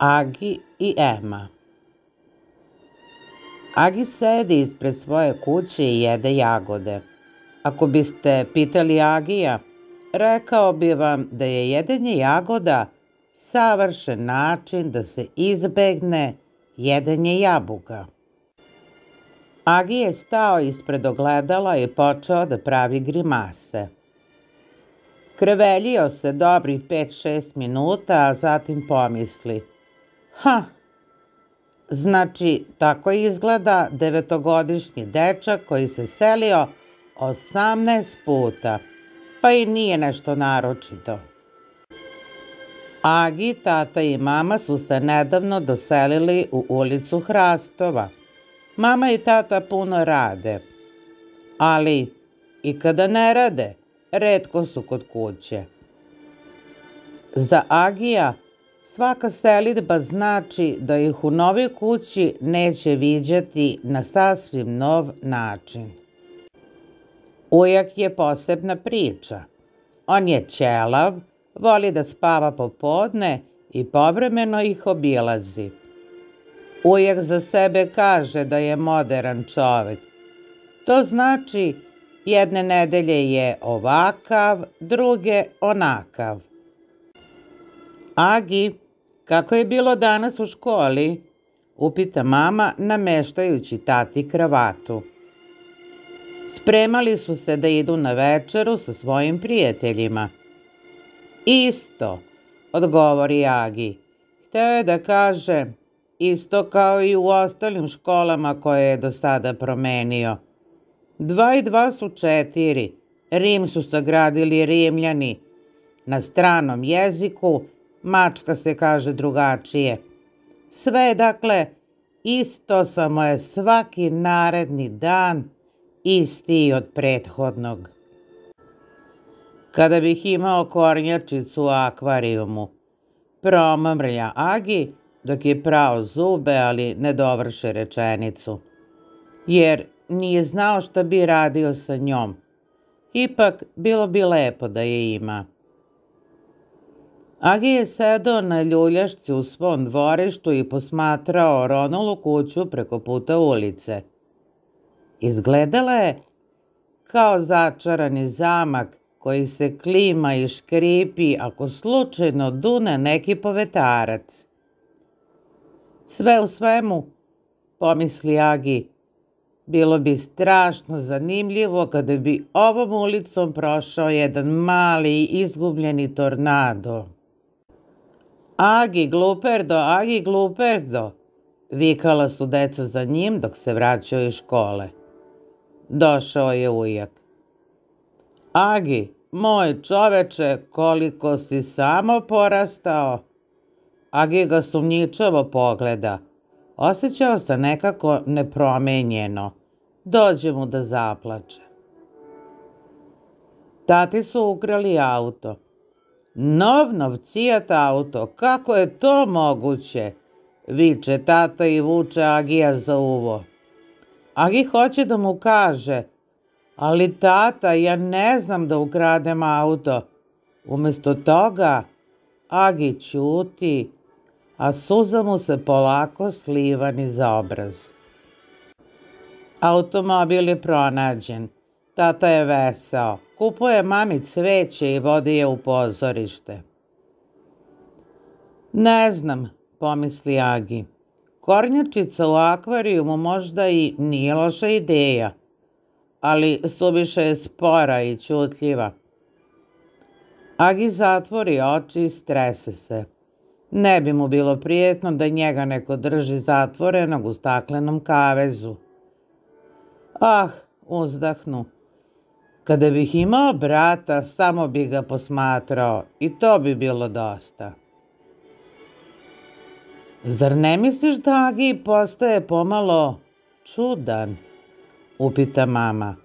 Agi i Ema. Agi sedi ispred svoje kuće i jede jagode. Ako biste pitali Agija, rekao bi vam da je jedenje jagoda savršen način da se izbegne jedenje jabuka. Agi je stao ispred ogledala i počeo da pravi grimase. Kreveljio se dobrih 5-6 minuta, a zatim pomisli – Ha, znači tako izgleda devetogodišnji dečak koji se selio 18 puta, pa i nije nešto naročito. Agi, tata i mama su se nedavno doselili u ulicu Hrastova. Mama i tata puno rade, ali i kada ne rade, redko su kod kuće. Za Agija Svaka selidba znači da ih u novoj kući neće viđati na sasvim nov način. Ujak je posebna priča. On je ćelav, voli da spava popodne i povremeno ih obilazi. Ujak za sebe kaže da je modern čovek. To znači jedne nedelje je ovakav, druge onakav. Agi, kako je bilo danas u školi? Upita mama nameštajući tati kravatu. Spremali su se da idu na večeru sa svojim prijateljima. Isto, odgovori Agi. Hteo je da kaže isto kao i u ostalim školama koje je do sada promenio. Dva i dva su četiri. Rim su sagradili rimljani. Na stranom jeziku – mačka se kaže drugačije. Sve je dakle isto, samo je svaki naredni dan isti od prethodnog. Kada bih imao kornjačicu u akvarijumu, promrlja Agi dok je prao zube, ali ne dovrše rečenicu. Jer nije znao šta bi radio sa njom. Ipak bilo bi lepo da je ima. Agi je sedao na ljuljašci u svom dvorištu i posmatrao Ronolu kuću preko puta ulice. Izgledala je kao začarani zamak koji se klima i škripi ako slučajno dune neki povetarac. Sve u svemu, pomisli Agi, bilo bi strašno zanimljivo kada bi ovom ulicom prošao jedan mali izgubljeni tornado. Agi gluperdo, agi gluperdo, vikala su deca za njim dok se vraćao iz škole. Došao je ujak. Agi, moj čoveče, koliko si samo porastao. Agi ga sumnjičavo pogleda. Osjećao se nekako nepromenjeno. Dođe mu da zaplače. Tati su ukrali auto. Novnovcijat auto, kako je to moguće? Viče tata i vuče Agija za uvo. Agi hoće da mu kaže, ali tata, ja ne znam da ukradem auto. Umesto toga, Agi ćuti, a suza mu se polako slivani za obraz. Automobil je pronađen. Tata je vesao. Kupuje mami cveće i vodi je u pozorište. Ne znam, pomisli Agi. Kornjačica u akvarijumu možda i nije loša ideja, ali suviše je spora i čutljiva. Agi zatvori oči i strese se. Ne bi mu bilo prijetno da njega neko drži zatvorenog u staklenom kavezu. Ah, uzdahnu. Kada bih imao brata, samo bi ga posmatrao i to bi bilo dosta. Zar ne misliš da Agi postaje pomalo čudan? Upita mama.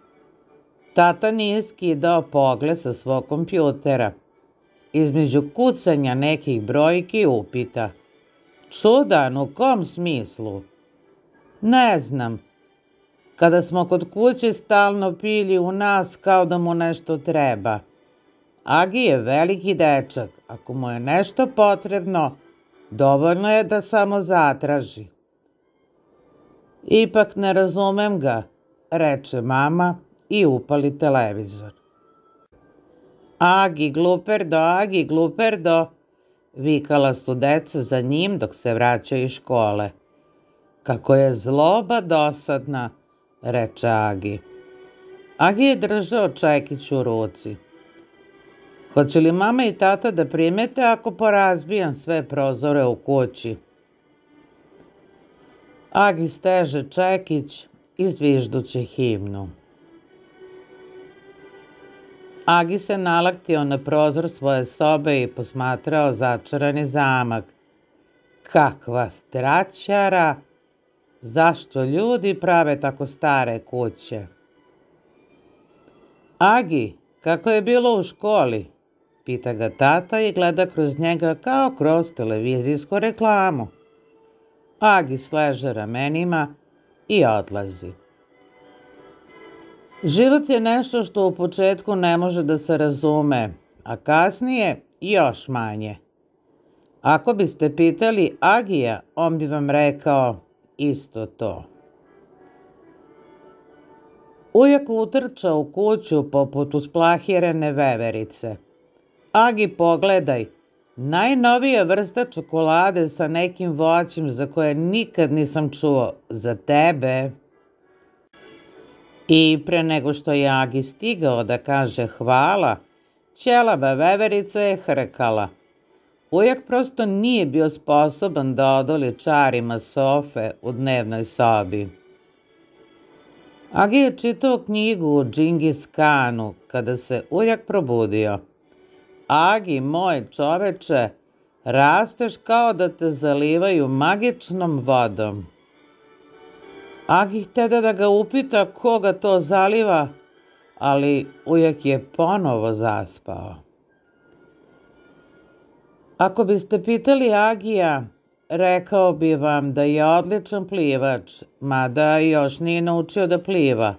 Tata nije skidao pogled sa svog kompjutera. Između kucanja nekih brojki upita. Čudan u kom smislu? Ne znam, Kada smo kod kuće stalno pili u nas kao da mu nešto treba. Agi je veliki dečak, ako mu je nešto potrebno, dovoljno je da samo zatraži. Ipak ne razumem ga, reče mama i upali televizor. Agi gluperdo, Agi gluperdo, vikala su deca za njim dok se vraća iz škole. Kako je zloba dosadna, reče Agi. Agi je držao čekić u ruci. Hoće li mama i tata da primete ako porazbijam sve prozore u kući? Agi steže čekić i himnu. Agi se nalaktio na prozor svoje sobe i posmatrao začarani zamak. Kakva straćara! Zašto ljudi prave tako stare kuće? Agi, kako je bilo u školi? Pita ga tata i gleda kroz njega kao kroz televizijsku reklamu. Agi sleže ramenima i odlazi. Život je nešto što u početku ne može da se razume, a kasnije još manje. Ako biste pitali Agija, on bi vam rekao isto to. Ujak utrča u kuću poput usplahirene veverice. Agi, pogledaj, najnovija vrsta čokolade sa nekim voćem za koje nikad nisam čuo, za tebe. I pre nego što je Agi stigao da kaže hvala, ćelaba veverica je hrkala – Ujak prosto nije bio sposoban da odoli čarima sofe u dnevnoj sobi. Agi je čitao knjigu o Džingis Kanu kada se Ujak probudio. Agi, moj čoveče, rasteš kao da te zalivaju magičnom vodom. Agi htede da ga upita koga to zaliva, ali Ujak je ponovo zaspao. Ako biste pitali Agija, rekao bi vam da je odličan plivač, mada još nije naučio da pliva.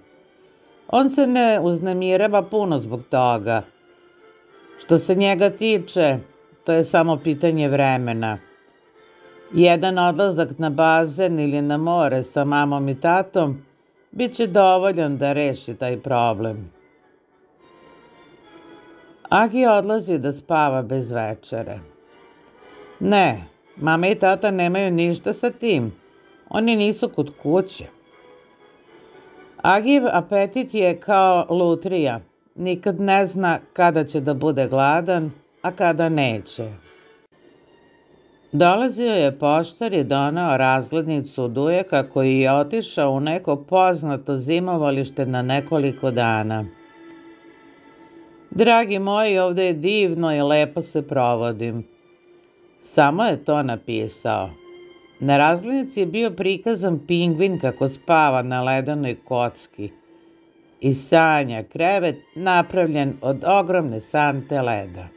On se ne uznemireva puno zbog toga. Što se njega tiče, to je samo pitanje vremena. Jedan odlazak na bazen ili na more sa mamom i tatom bit će dovoljan da reši taj problem. Agi odlazi da spava bez večere. Ne, mama i tata nemaju ništa sa tim. Oni nisu kod kuće. Agiv apetit je kao lutrija. Nikad ne zna kada će da bude gladan, a kada neće. Dolazio je poštar i donao razglednicu dujeka koji je otišao u neko poznato zimovalište na nekoliko dana. Dragi moji, ovde je divno i lepo se provodim. Samo je to napisao. Na razglednici je bio prikazan pingvin kako spava na ledenoj kocki i sanja krevet napravljen od ogromne sante leda.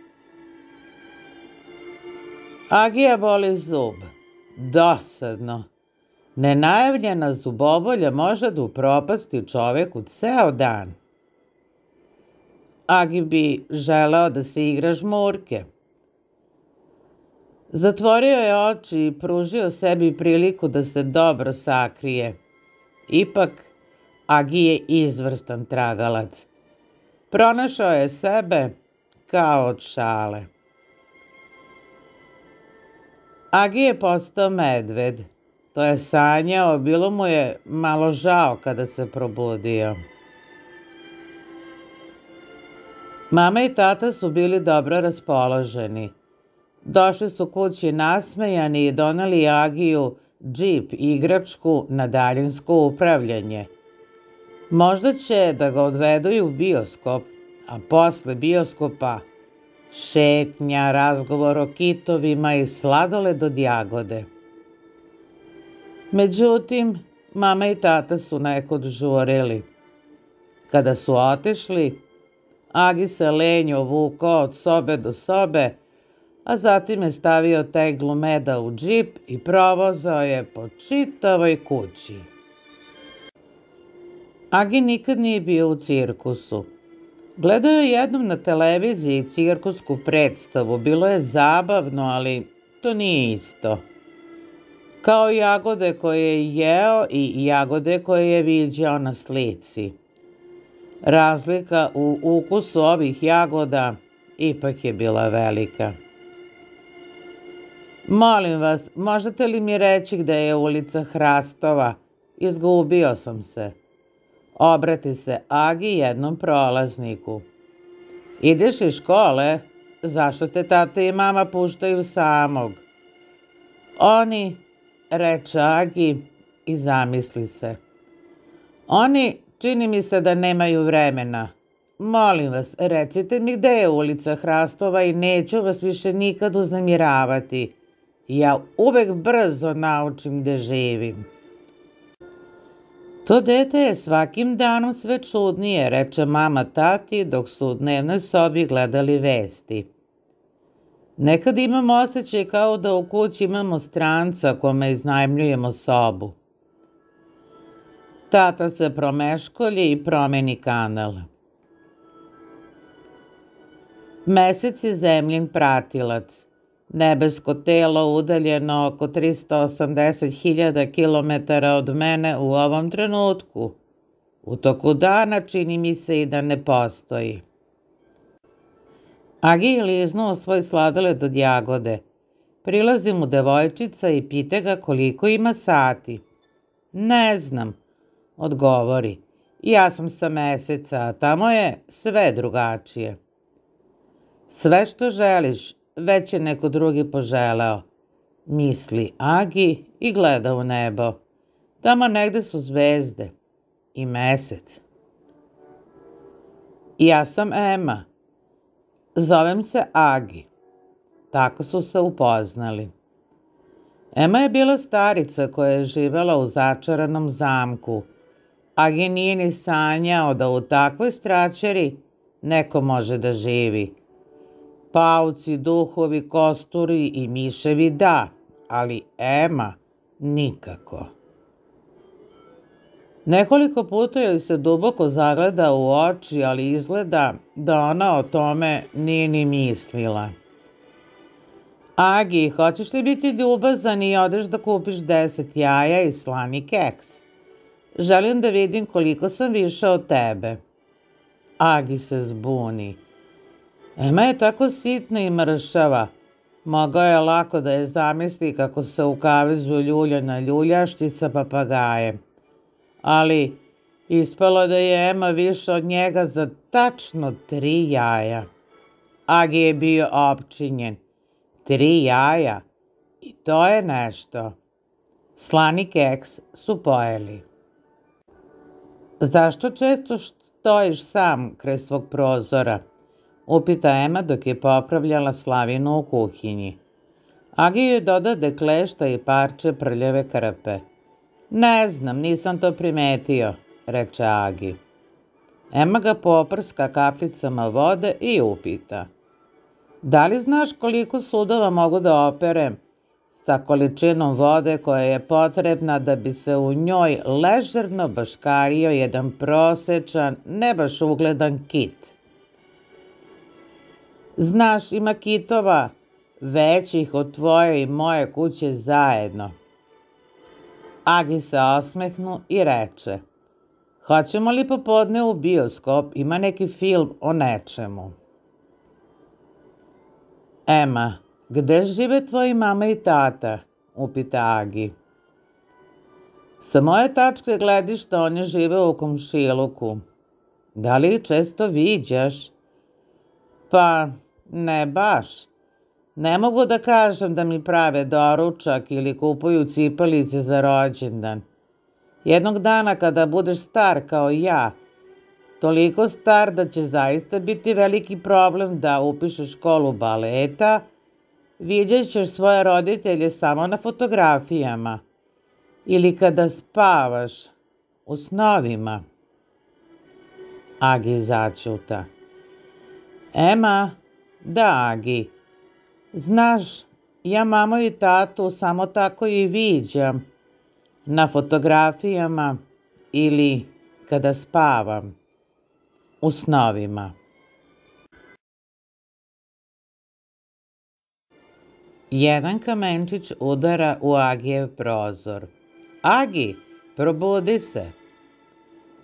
Agija boli zub. Dosadno. Nenajavljena zubobolja može da upropasti čoveku ceo dan. Agi bi želeo da se igra žmurke. Zatvorio je oči i pružio sebi priliku da se dobro sakrije. Ipak, Agi je izvrstan tragalac. Pronašao je sebe kao od šale. Agi je postao medved. To je sanjao, bilo mu je malo žao kada se probudio. Mama i tata su bili dobro raspoloženi. Došli su kući nasmejani i donali Agiju džip igračku na daljinsko upravljanje. Možda će da ga odvedu u bioskop, a posle bioskopa šetnja, razgovor o kitovima i sladole do jagode. Međutim, mama i tata su nekod žurili. Kada su otešli, Agi se lenjo vukao od sobe do sobe, a zatim je stavio teglu meda u džip i provozao je po čitavoj kući. Agi nikad nije bio u cirkusu. Gledao je jednom na televiziji cirkusku predstavu. Bilo je zabavno, ali to nije isto. Kao jagode koje je jeo i jagode koje je viđao na slici. Razlika u ukusu ovih jagoda ipak je bila velika. Molim vas, možete li mi reći gde je ulica Hrastova? Izgubio sam se. Obrati se Agi jednom prolazniku. Ideš iz škole? Zašto te tata i mama puštaju samog? Oni, reče Agi i zamisli se. Oni, čini mi se da nemaju vremena. Molim vas, recite mi gde je ulica Hrastova i neću vas više nikad uznamiravati ja uvek brzo naučim gde živim. To dete je svakim danom sve čudnije, reče mama tati dok su u dnevnoj sobi gledali vesti. Nekad imam osjećaj kao da u kući imamo stranca kome iznajmljujemo sobu. Tata se promeškolje i promeni kanal. Mesec je zemljin pratilac – nebesko telo udaljeno oko 380.000 km od mene u ovom trenutku. U toku dana čini mi se i da ne postoji. Agi je liznuo svoj sladoled od jagode. Prilazi mu devojčica i pite ga koliko ima sati. Ne znam, odgovori. Ja sam sa meseca, a tamo je sve drugačije. Sve što želiš, već je neko drugi poželeo, misli Agi i gleda u nebo. Tamo negde su zvezde i mesec. Ja sam Ema. Zovem se Agi. Tako su se upoznali. Ema je bila starica koja je živela u začaranom zamku. Agi nije ni sanjao da u takvoj straćeri neko može da živi. Pauci, duhovi, kosturi i miševi da, ali Ema nikako. Nekoliko puta joj se duboko zagleda u oči, ali izgleda da ona o tome nije ni mislila. Agi, hoćeš li biti ljubazan i odeš da kupiš deset jaja i slani keks? Želim da vidim koliko sam više od tebe. Agi se zbuni. Ema je tako sitna i mršava. Mogao je lako da je zamisli kako se u kavezu ljulja na ljuljaštica papagajem. Ali ispalo da je Ema više od njega za tačno tri jaja. Agi je bio opčinjen. Tri jaja. I to je nešto. Slani keks su pojeli. Zašto često stojiš sam kraj svog prozora? upita Ema dok je popravljala slavinu u kuhinji. Agi joj dodade klešta i parče prljave krpe. Ne znam, nisam to primetio, reče Agi. Ema ga poprska kapljicama vode i upita. Da li znaš koliko sudova mogu da operem sa količinom vode koja je potrebna da bi se u njoj ležerno baškario jedan prosečan, ne baš ugledan kit? Znaš, ima kitova većih od tvoje i moje kuće zajedno. Agi se osmehnu i reče, hoćemo li popodne u bioskop, ima neki film o nečemu. Ema, gde žive tvoji mama i tata? upita Agi. Sa moje tačke gledišta oni žive u komšiluku. Da li često viđaš? Pa, Ne baš. Ne mogu da kažem da mi prave doručak ili kupuju cipelice za rođendan. Jednog dana kada budeš star kao ja, toliko star da će zaista biti veliki problem da upišeš školu baleta, vidjet ćeš svoje roditelje samo na fotografijama ili kada spavaš u snovima. Agi začuta. Ema, Da, Agi. Znaš, ja mamu i tatu samo tako i viđam. Na fotografijama ili kada spavam. U snovima. Jedan kamenčić udara u Agijev prozor. Agi, probudi se!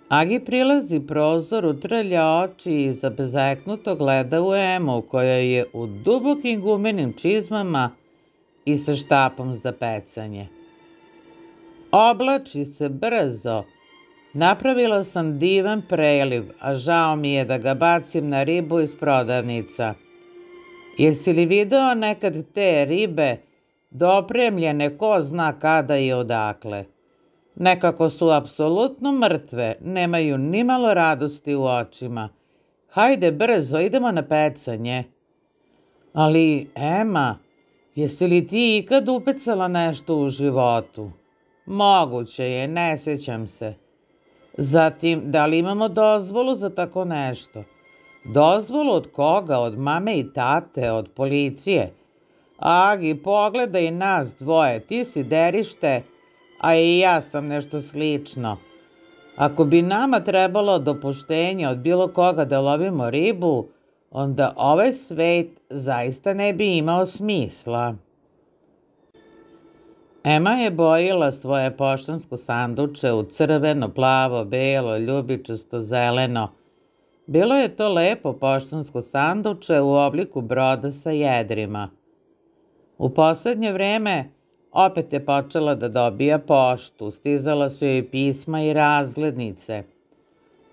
Agi prilazi prozoru, trlja oči i zabezeknuto gleda u Emu, koja je u dubokim gumenim čizmama i sa štapom za pecanje. Oblači se brzo. Napravila sam divan preliv, a žao mi je da ga bacim na ribu iz prodavnica. Jesi li video nekad te ribe, dopremljene ko zna kada i odakle? Nekako su apsolutno mrtve, nemaju ni malo radosti u očima. Hajde brzo, idemo na pecanje. Ali, Ema, jesi li ti ikad upecala nešto u životu? Moguće je, ne sjećam se. Zatim, da li imamo dozvolu za tako nešto? Dozvolu od koga? Od mame i tate, od policije? Agi, pogledaj nas dvoje, ti si derište, a i ja sam nešto slično. Ako bi nama trebalo dopuštenje od bilo koga da lovimo ribu, onda ovaj svet zaista ne bi imao smisla. Ema je bojila svoje poštansko sanduče u crveno, plavo, belo, ljubičasto, zeleno. Bilo je to lepo poštansko sanduče u obliku broda sa jedrima. U poslednje vreme Opet je počela da dobija poštu, stizala su joj pisma i razglednice.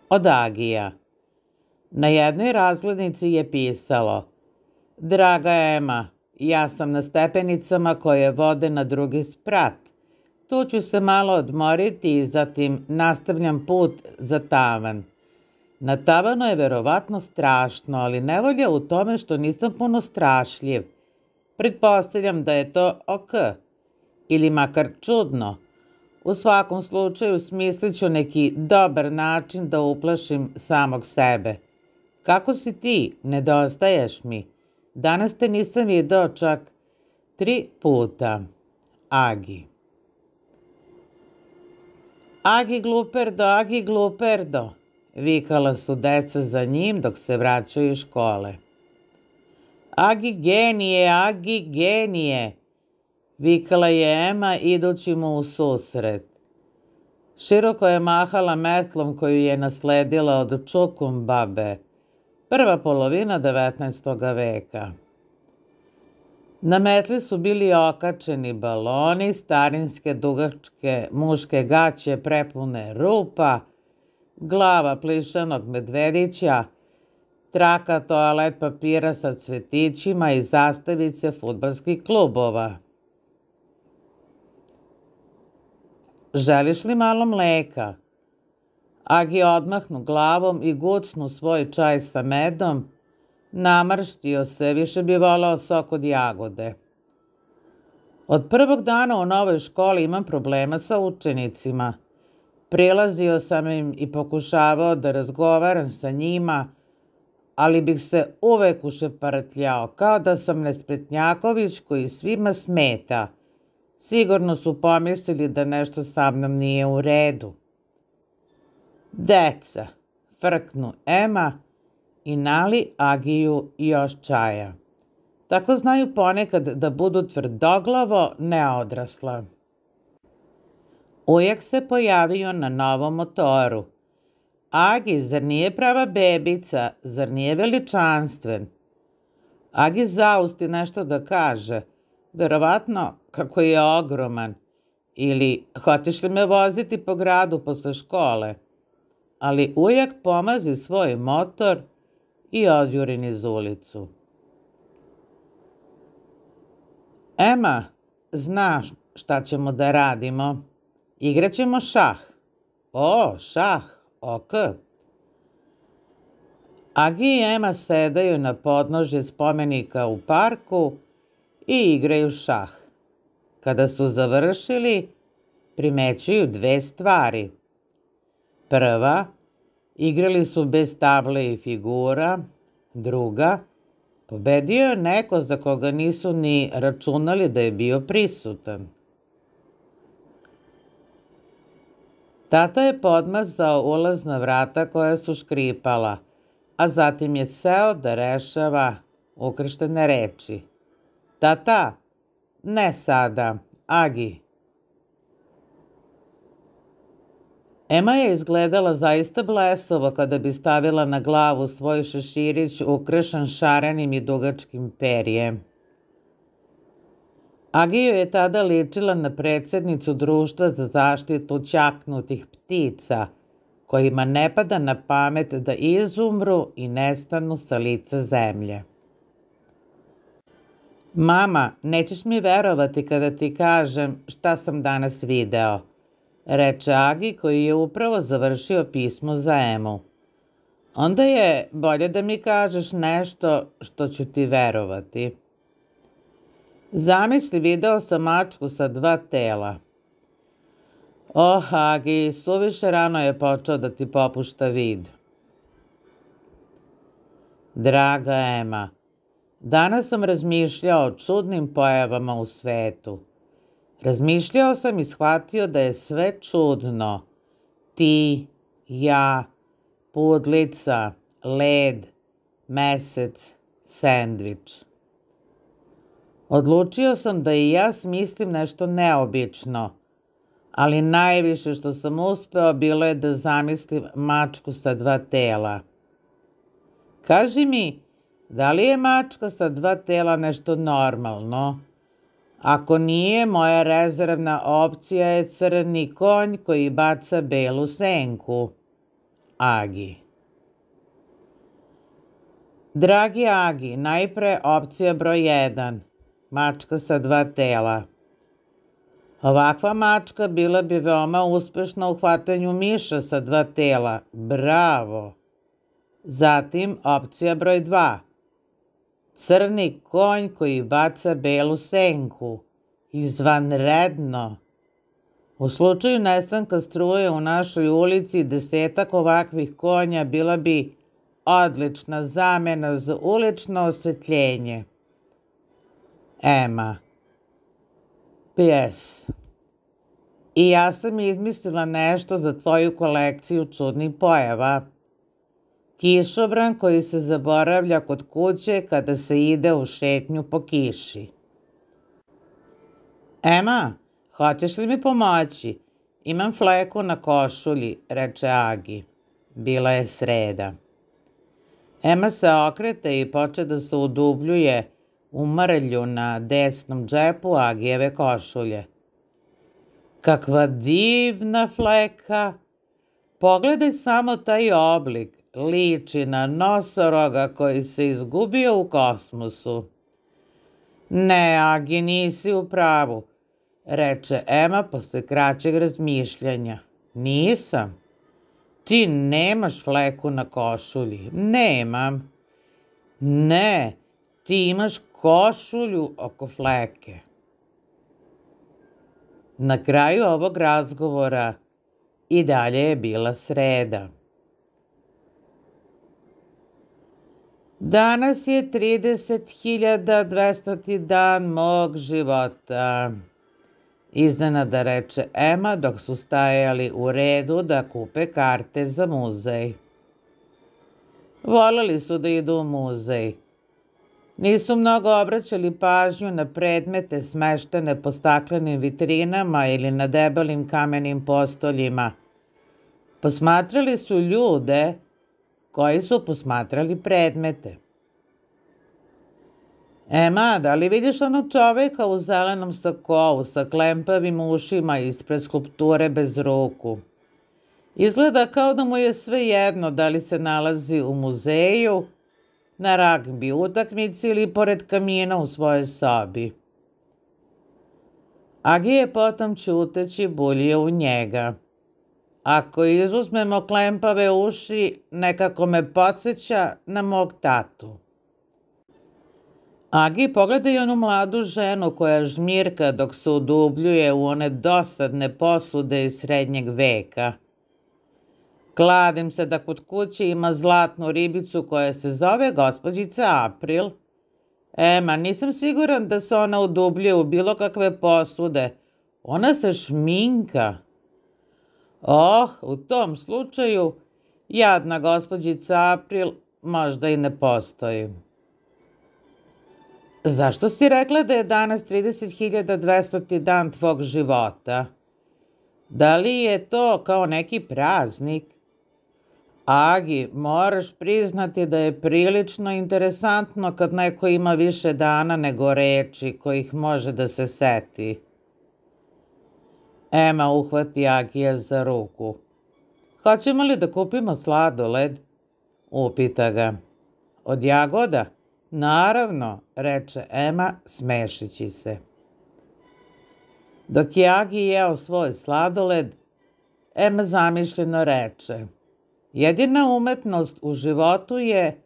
Od Agija. Na jednoj razglednici je pisalo Draga Ema, ja sam na stepenicama koje vode na drugi sprat. Tu ću se malo odmoriti i zatim nastavljam put za tavan. Na tavanu je verovatno strašno, ali nevolja u tome što nisam puno strašljiv. Pretpostavljam da je to ok ili makar čudno. U svakom slučaju smislit ću neki dobar način da uplašim samog sebe. Kako si ti? Nedostaješ mi. Danas te nisam video čak tri puta. Agi. Agi gluperdo, agi gluperdo, vikala su deca za njim dok se vraćaju iz škole. Agi genije, agi genije, vikala je Ema idući mu u susret. Široko je mahala metlom koju je nasledila od Čukum babe, prva polovina 19. veka. Na metli su bili okačeni baloni, starinske dugačke muške gaće prepune rupa, glava plišanog medvedića, traka toalet papira sa cvetićima i zastavice futbalskih klubova. Želiš li malo mleka? Agi odmahnu glavom i gucnu svoj čaj sa medom. Namrštio se, više bi volao sok od jagode. Od prvog dana u novoj školi imam problema sa učenicima. Prilazio sam im i pokušavao da razgovaram sa njima, ali bih se uvek ušepartljao, kao da sam nespretnjaković koji svima smeta – Sigurno su pomislili da nešto sa mnom nije u redu. Deca, frknu Ema i nali Agiju još čaja. Tako znaju ponekad da budu tvrdoglavo neodrasla. Ujak se pojavio na novom motoru. Agi, zar nije prava bebica, zar nije veličanstven? Agi zausti nešto da kaže – verovatno kako je ogroman. Ili, hoćeš li me voziti po gradu posle škole? Ali ujak pomazi svoj motor i odjuri niz ulicu. Ema, znaš šta ćemo da radimo? Igraćemo šah. O, šah, ok. Agi i Ema sedaju na podnožje spomenika u parku i igraju šah. Kada su završili, primećuju dve stvari. Prva, igrali su bez table i figura. Druga, pobedio je neko za koga nisu ni računali da je bio prisutan. Tata je podmazao ulazna vrata koja su škripala, a zatim je seo da rešava ukrštene reči – Tata, ne sada, Agi. Ema je izgledala zaista blesovo kada bi stavila na glavu svoj šeširić ukrešan šarenim i dugačkim perijem. Agio je tada ličila na predsednicu društva za zaštitu čaknutih ptica, kojima ne pada na pamet da izumru i nestanu sa lica zemlje. Mama, nećeš mi verovati kada ti kažem šta sam danas video, reče Agi koji je upravo završio pismo za Emu. Onda je bolje da mi kažeš nešto što ću ti verovati. Zamisli, video sam mačku sa dva tela. Oh, Agi, suviše rano je počeo da ti popušta vid. Draga Ema, Danas sam razmišljao o čudnim pojavama u svetu. Razmišljao sam i shvatio da je sve čudno. Ti, ja, pudlica, led, mesec, sendvič. Odlučio sam da i ja smislim nešto neobično, ali najviše što sam uspeo bilo je da zamislim mačku sa dva tela. Kaži mi, Da li je mačka sa dva tela nešto normalno? Ako nije, moja rezervna opcija je crni konj koji baca belu senku. Agi. Dragi Agi, najpre opcija broj 1. Mačka sa dva tela. Ovakva mačka bila bi veoma uspešna u hvatanju miša sa dva tela. Bravo! Zatim opcija broj 2 crni konj koji baca belu senku, izvanredno. U slučaju nestanka struje u našoj ulici desetak ovakvih konja bila bi odlična zamena za ulično osvetljenje. Ema. P.S. I ja sam izmislila nešto za tvoju kolekciju čudnih pojava kišobran koji se zaboravlja kod kuće kada se ide u šetnju po kiši. Ema, hoćeš li mi pomoći? Imam fleku na košulji, reče Agi. Bila je sreda. Ema se okrete i poče da se udubljuje u mrlju na desnom džepu Agijeve košulje. Kakva divna fleka! Pogledaj samo taj oblik liči na nosoroga koji se izgubio u kosmosu. Ne, Agi, nisi u pravu, reče Ema posle kraćeg razmišljanja. Nisam. Ti nemaš fleku na košulji. Nemam. Ne, ti imaš košulju oko fleke. Na kraju ovog razgovora i dalje je bila sreda. Danas je 30.200. dan mog života. Iznenada reče Ema dok su stajali u redu da kupe karte za muzej. Voleli su da idu u muzej. Nisu mnogo obraćali pažnju na predmete smeštene po staklenim vitrinama ili na debelim kamenim postoljima. Posmatrali su ljude koji su posmatrali predmete. Ema, da li vidiš onog čoveka u zelenom sakovu sa klempavim ušima ispred skulpture bez ruku? Izgleda kao da mu je sve jedno da li se nalazi u muzeju, na ragbi utakmici ili pored kamina u svojoj sobi. Agi je potom čuteći bulje u njega. Ako izuzmemo klempave uši, nekako me podsjeća na mog tatu. Agi pogleda i onu mladu ženu koja žmirka dok se udubljuje u one dosadne posude iz srednjeg veka. Kladim se da kod kuće ima zlatnu ribicu koja se zove gospođica April. Ema, nisam siguran da se ona udubljuje u bilo kakve posude. Ona se šminka. Oh, u tom slučaju, jadna gospođica April možda i ne postoji. Zašto si rekla da je danas 30.200. dan tvog života? Da li je to kao neki praznik? Agi, moraš priznati da je prilično interesantno kad neko ima više dana nego reči kojih može da se seti. Ema uhvati Agija za ruku. Hoćemo li da kupimo sladoled? Upita ga. Od jagoda? Naravno, reče Ema smešići se. Dok je Agi jeo svoj sladoled, Ema zamišljeno reče. Jedina umetnost u životu je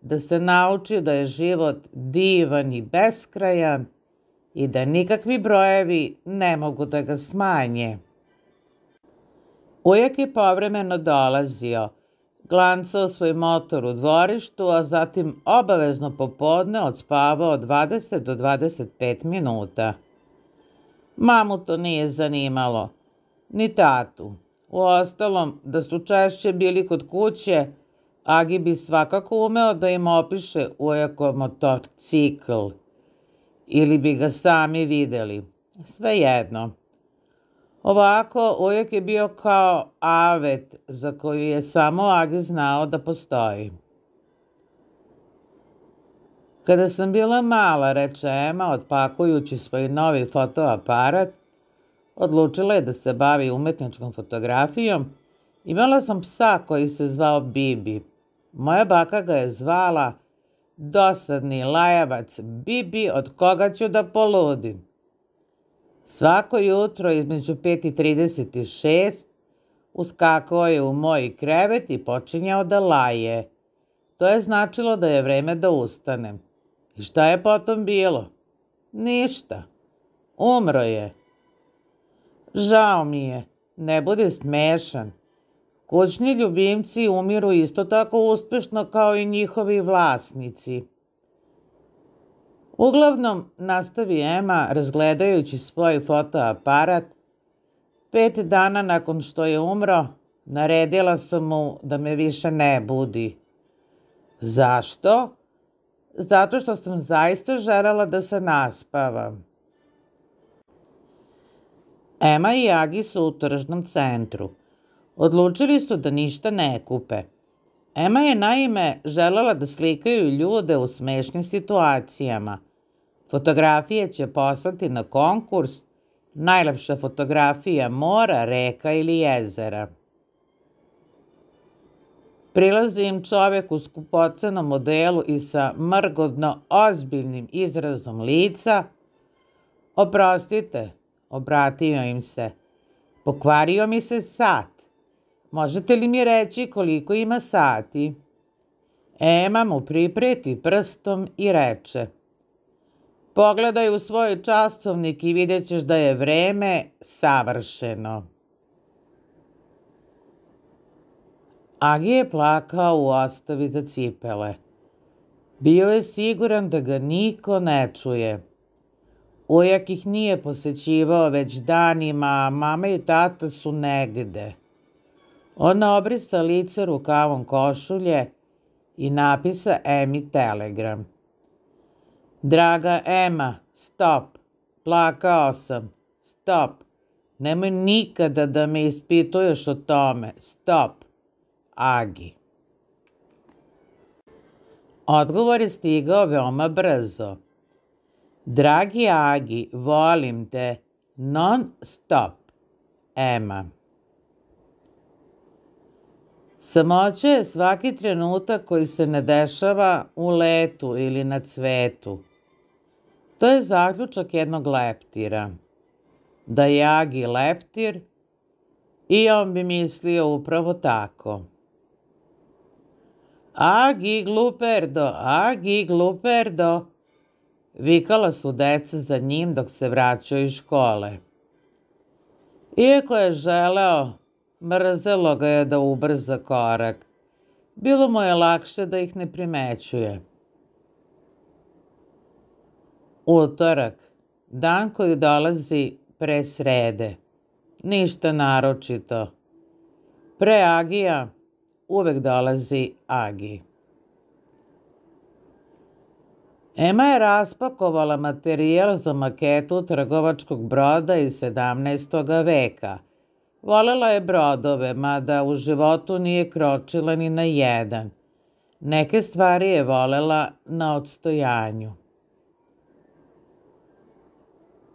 da se nauči da je život divan i beskrajan, i da nikakvi brojevi ne mogu da ga smanje. Ujak je povremeno dolazio, glancao svoj motor u dvorištu, a zatim obavezno popodne odspavao 20 do 25 minuta. Mamu to nije zanimalo, ni tatu. Uostalom, da su češće bili kod kuće, Agi bi svakako umeo da im opiše motor motorcikl ili bi ga sami videli. Svejedno. Ovako, uvijek je bio kao avet za koju je samo Adi znao da postoji. Kada sam bila mala, reče Ema, otpakujući svoj novi fotoaparat, odlučila je da se bavi umetničkom fotografijom. Imala sam psa koji se zvao Bibi. Moja baka ga je zvala dosadni lajavac Bibi od koga ću da poludim. Svako jutro između 5 i 36 uskakao je u moj krevet i počinjao da laje. To je značilo da je vreme da ustanem. I šta je potom bilo? Ništa. Umro je. Žao mi je. Ne budi smešan. Kućni ljubimci umiru isto tako uspešno kao i njihovi vlasnici. Uglavnom, nastavi Ema, razgledajući svoj fotoaparat, pet dana nakon što je umro, naredila sam mu da me više ne budi. Zašto? Zato što sam zaista želela da se naspavam. Ema i Agi su u tržnom centru. Odlučili su da ništa ne kupe. Ema je naime želela da slikaju ljude u smešnim situacijama. Fotografije će poslati na konkurs Najlepša fotografija mora, reka ili jezera. Prilazi im čovek u skupocenom modelu i sa mrgodno ozbiljnim izrazom lica. Oprostite, obratio im se. Pokvario mi se sat. Možete li mi reći koliko ima sati? Ema mu pripreti prstom i reče. Pogledaj u svoj časovnik i vidjet ćeš da je vreme savršeno. Agi je plakao u ostavi za cipele. Bio je siguran da ga niko ne čuje. Ujak ih nije posećivao već danima, a mama i tata su negde. Ona obrisa lice rukavom košulje i napisa Emi telegram. Draga Ema, stop. Plakao sam. Stop. Nemoj nikada da me ispituješ o tome. Stop. Agi. Odgovor je stigao veoma brzo. Dragi Agi, volim te. Non stop. Ema. Samoća je svaki trenutak koji se ne dešava u letu ili na cvetu. To je zaključak jednog leptira. Da je Agi leptir i on bi mislio upravo tako. Agi gluperdo, agi gluperdo, vikala su deca za njim dok se vraćaju iz škole. Iako je želeo Mrzelo ga je da ubrza korak. Bilo mu je lakše da ih ne primećuje. Utorak. Dan koji dolazi pre srede. Ništa naročito. Pre Agija uvek dolazi Agi. Ema je raspakovala materijal za maketu trgovačkog broda iz 17. veka – Volela je brodove, mada u životu nije kročila ni na jedan. Neke stvari je volela na odstojanju.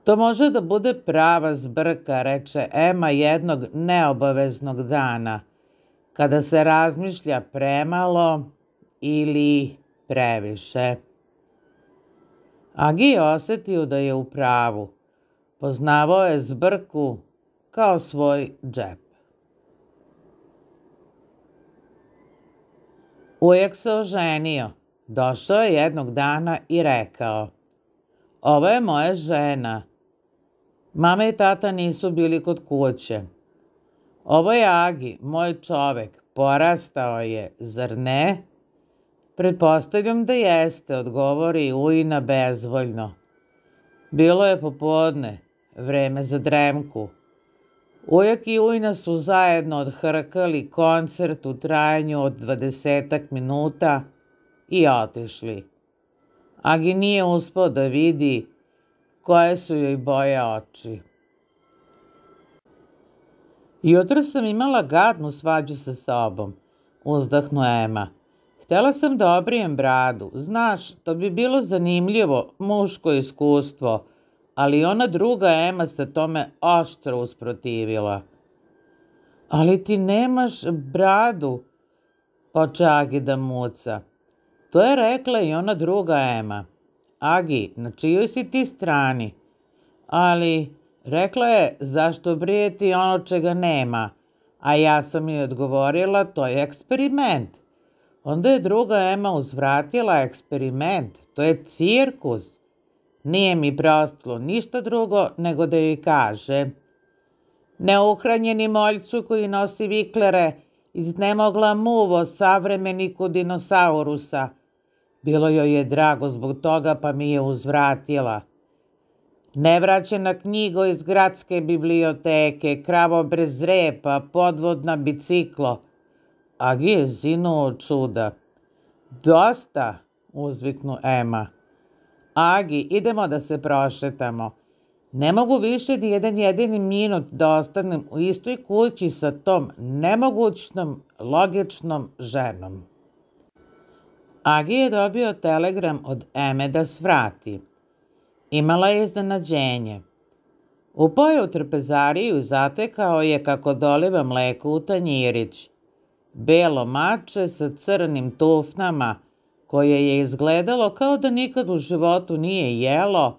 To može da bude prava zbrka, reče Ema jednog neobaveznog dana, kada se razmišlja premalo ili previše. Agi je osetio da je u pravu. Poznavao je zbrku kao svoj džep. Ujak se oženio. Došao je jednog dana i rekao Ovo je moja žena. Mama i tata nisu bili kod kuće. Ovo je Agi, moj čovek. Porastao je, zar ne? Pretpostavljam da jeste, odgovori Ujina bezvoljno. Bilo je popodne, vreme za dremku. Ujak i ujna su zajedno odhrkali koncert u trajanju od dvadesetak minuta i otišli. Agi nije uspao da vidi koje su joj boje oči. Jutro sam imala gadnu svađu sa sobom, uzdahnu Ema. Htela sam da obrijem bradu. Znaš, to bi bilo zanimljivo, muško iskustvo – ali ona druga Ema se tome oštro usprotivila. Ali ti nemaš bradu, poče Agi da muca. To je rekla i ona druga Ema. Agi, na čijoj si ti strani? Ali, rekla je, zašto brijeti ono čega nema? A ja sam joj odgovorila, to je eksperiment. Onda je druga Ema uzvratila eksperiment, to je cirkus. Nije mi preostalo ništa drugo nego da joj kaže Neuhranjeni moljcu koji nosi viklere iznemogla muvo savremeniku dinosaurusa. Bilo joj je drago zbog toga pa mi je uzvratila. Nevraćena knjigo iz gradske biblioteke, kravo brez repa, podvodna biciklo. A gdje je zinuo čuda? Dosta, uzviknu Ema. Agi, idemo da se prošetamo. Ne mogu više ni jedan jedini minut da ostanem u istoj kući sa tom nemogućnom, logičnom ženom. Agi je dobio telegram od Eme da svrati. Imala je iznenađenje. U poju trpezariju zatekao je kako doliva mleko u tanjirić. Belo mače sa crnim tufnama, koje je izgledalo kao da nikad u životu nije jelo,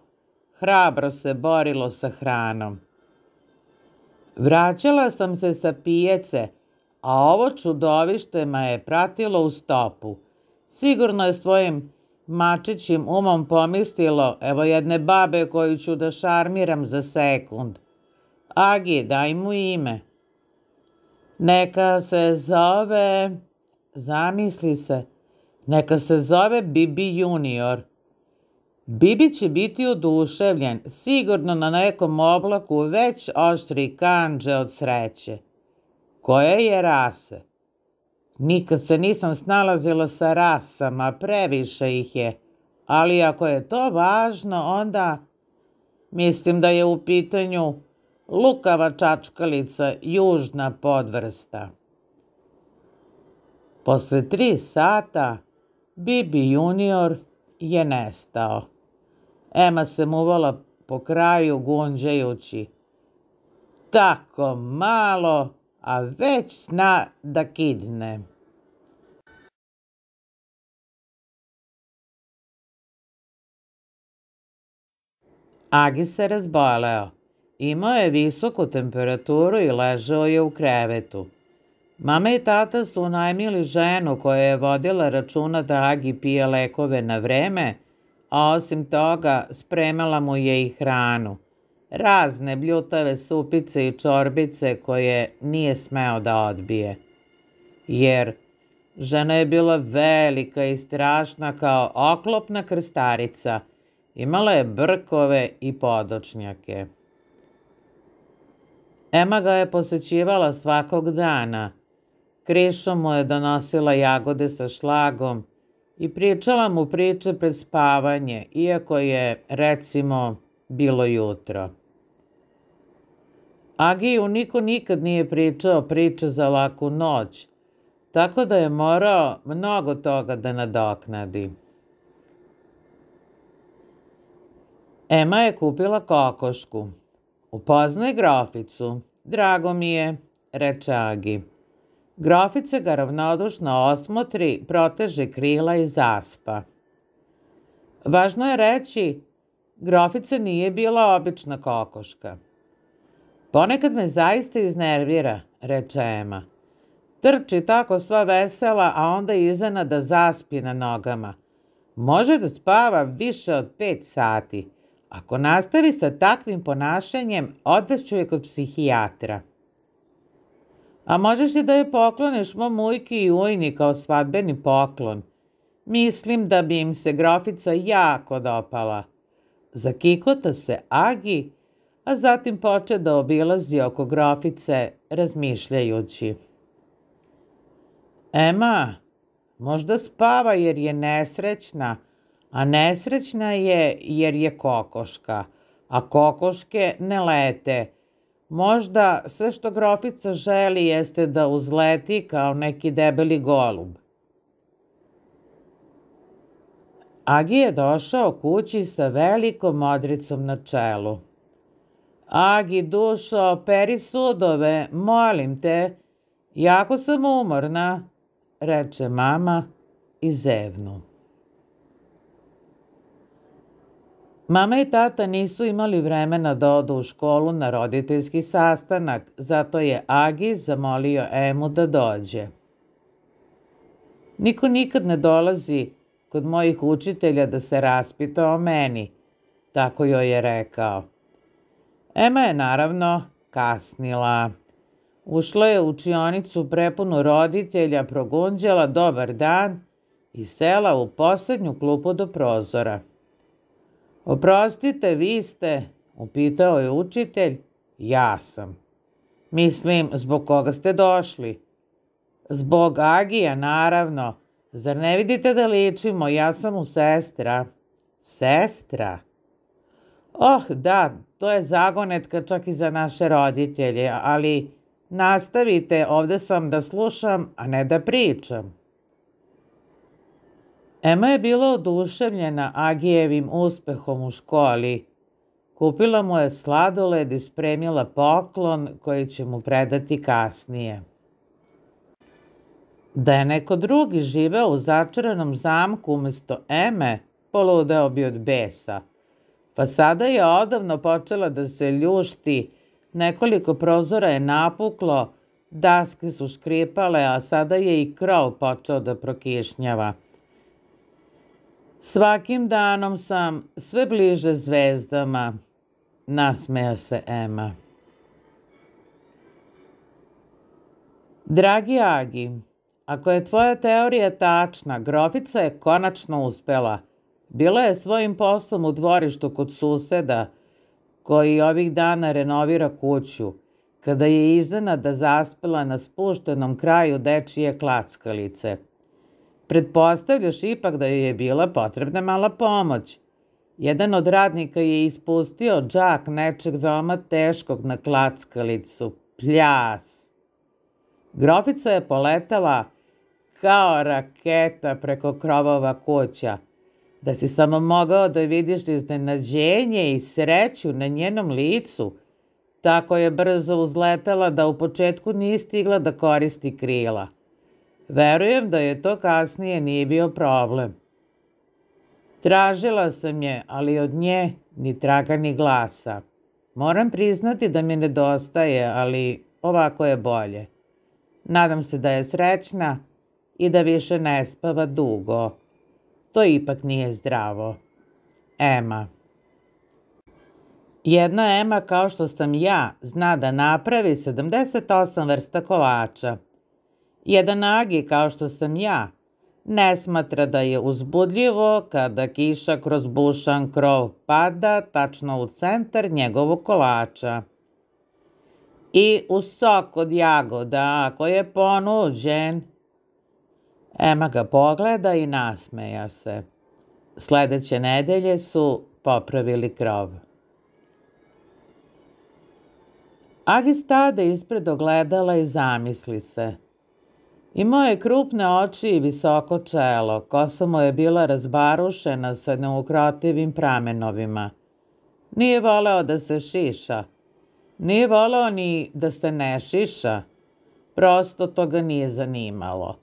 hrabro se borilo sa hranom. Vraćala sam se sa pijace, a ovo čudovište ma je pratilo u stopu. Sigurno je svojim mačićim umom pomislilo, evo jedne babe koju ću da šarmiram za sekund. Agi, daj mu ime. Neka se zove, zamisli se, Neka se zove Bibi junior. Bibi će biti oduševljen, sigurno na nekom oblaku već oštri kanđe od sreće. Koje je rase? Nikad se nisam snalazila sa rasama, previše ih je. Ali ako je to važno, onda mislim da je u pitanju lukava čačkalica, južna podvrsta. Posle tri sata Bibi junior je nestao. Ema se muvala po kraju gunđajući. Tako malo, a već sna da kidne. Agi se razboleo. Imao je visoku temperaturu i ležao je u krevetu. Mama i tata su najmili ženu koja je vodila računa da Agi pije lekove na vreme, a osim toga spremala mu je i hranu. Razne bljutave supice i čorbice koje nije smeo da odbije. Jer žena je bila velika i strašna kao oklopna krstarica. Imala je brkove i podočnjake. Ema ga je posećivala svakog dana – Krešo mu je donosila jagode sa šlagom i pričala mu priče pred spavanje, iako je, recimo, bilo jutro. Agiju niko nikad nije pričao priče za laku noć, tako da je morao mnogo toga da nadoknadi. Ema je kupila kokošku. Upoznaj groficu. Drago mi je, reče Agi. Grafice ga ravnodušno osmotri, proteže krila i zaspa. Važno je reći, Grofica nije bila obična kokoška. Ponekad me zaista iznervira, reče Ema. Trči tako sva vesela, a onda izena da zaspi na nogama. Može da spava više od pet sati. Ako nastavi sa takvim ponašanjem, odvešću je kod psihijatra. A možeš li da je pokloneš mom ujki i ujni kao svadbeni poklon. Mislim da bi im se grofica jako dopala. Zakikota se Agi, a zatim poče da obilazi oko grofice, razmišljajući. Ema, možda spava jer je nesrećna, a nesrećna je jer je kokoška, a kokoške ne lete, Možda sve što grofica želi jeste da uzleti kao neki debeli golub. Agi je došao kući sa velikom modricom na čelu. Agi, dušo, peri sudove, molim te, jako sam umorna, reče mama i zevnu. Mama i tata nisu imali vremena da odu u školu na roditeljski sastanak, zato je Agi zamolio Emu da dođe. Niko nikad ne dolazi kod mojih učitelja da se raspita o meni, tako joj je rekao. Ema je naravno kasnila. Ušla je u učionicu prepunu roditelja, progunđala dobar dan i sela u poslednju klupu do prozora. Oprostite, vi ste, upitao je učitelj, ja sam. Mislim, zbog koga ste došli? Zbog Agija, naravno. Zar ne vidite da ličimo? Ja sam u sestra. Sestra? Oh, da, to je zagonetka čak i za naše roditelje, ali nastavite, ovde sam da slušam, a ne da pričam. Ema je bila oduševljena Agijevim uspehom u školi. Kupila mu je sladoled i spremila poklon koji će mu predati kasnije. Da je neko drugi živeo u začaranom zamku umesto Eme, poludeo bi od besa. Pa sada je odavno počela da se ljušti, nekoliko prozora je napuklo, daske su škripale, a sada je i krov počeo da prokišnjava. Svakim danom sam sve bliže zvezdama, nasmeja se Ema. Dragi Agi, ako je tvoja teorija tačna, grofica je konačno uspela. Bila je svojim poslom u dvorištu kod suseda, koji ovih dana renovira kuću, kada je da zaspela na spuštenom kraju dečije klackalice – Pretpostavljaš ipak da joj je bila potrebna mala pomoć. Jedan od radnika je ispustio džak nečeg veoma teškog na klackalicu. Pljas! Grofica je poletala kao raketa preko krovova kuća. Da si samo mogao da vidiš iznenađenje i sreću na njenom licu, tako je brzo uzletela da u početku nije stigla da koristi krila. Verujem da je to kasnije nije bio problem. Tražila sam je, ali od nje ni traga ni glasa. Moram priznati da mi nedostaje, ali ovako je bolje. Nadam se da je srećna i da više ne spava dugo. To ipak nije zdravo. Ema Jedna Ema, kao što sam ja, zna da napravi 78 vrsta kolača – Jedan nagi kao što sam ja ne smatra da je uzbudljivo kada kiša kroz bušan krov pada tačno u centar njegovog kolača. I u sok od jagoda ako je ponuđen. Ema ga pogleda i nasmeja se. Sledeće nedelje su popravili krov. Agi stade ispred ogledala i zamisli se – Imao je krupne oči i visoko čelo, kosa mu je bila razbarušena sa neukrotivim pramenovima. Nije voleo da se šiša. Nije voleo ni da se ne šiša. Prosto to ga nije zanimalo.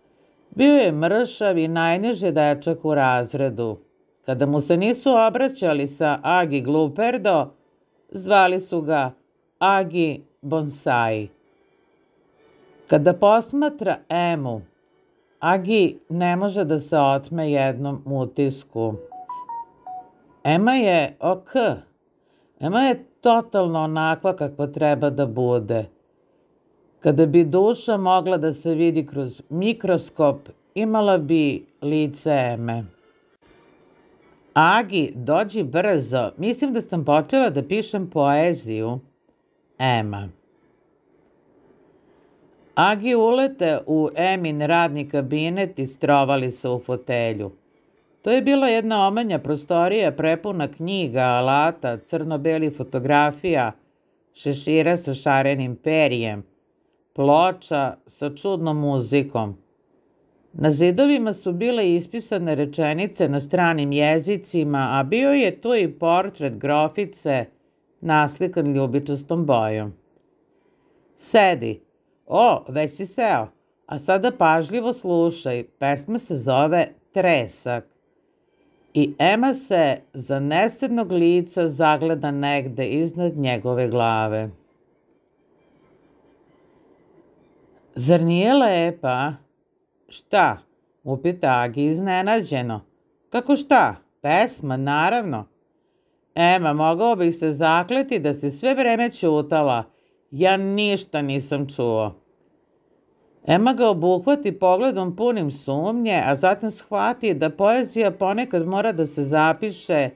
Bio je mršav i najniži dečak u razredu. Kada mu se nisu obraćali sa Agi Gluperdo, zvali su ga Agi Bonsai. Kada posmatra Emu, Agi ne može da se otme jednom utisku. Ema je ok. Ema je totalno onakva kakva treba da bude. Kada bi duša mogla da se vidi kroz mikroskop, imala bi lice Eme. Agi, dođi brzo. Mislim da sam počela da pišem poeziju. Ema. Agi ulete u Emin radni kabinet i strovali se u fotelju. To je bila jedna omanja prostorija prepuna knjiga, alata, crno-beli fotografija, šešira sa šarenim perijem, ploča sa čudnom muzikom. Na zidovima su bile ispisane rečenice na stranim jezicima, a bio je tu i portret grofice naslikan ljubičastom bojom. Sedi, O, već si seo. A sada pažljivo slušaj, pesma se zove Tresak. I Ema se za nesednog lica zagleda negde iznad njegove glave. Zar nije lepa? Šta? Upita Agi iznenađeno. Kako šta? Pesma, naravno. Ema, mogao bih se zakleti da si sve vreme čutala, Ja ništa nisam čuo. Ema ga obuhvati pogledom punim sumnje, a zatim shvati da poezija ponekad mora da se zapiše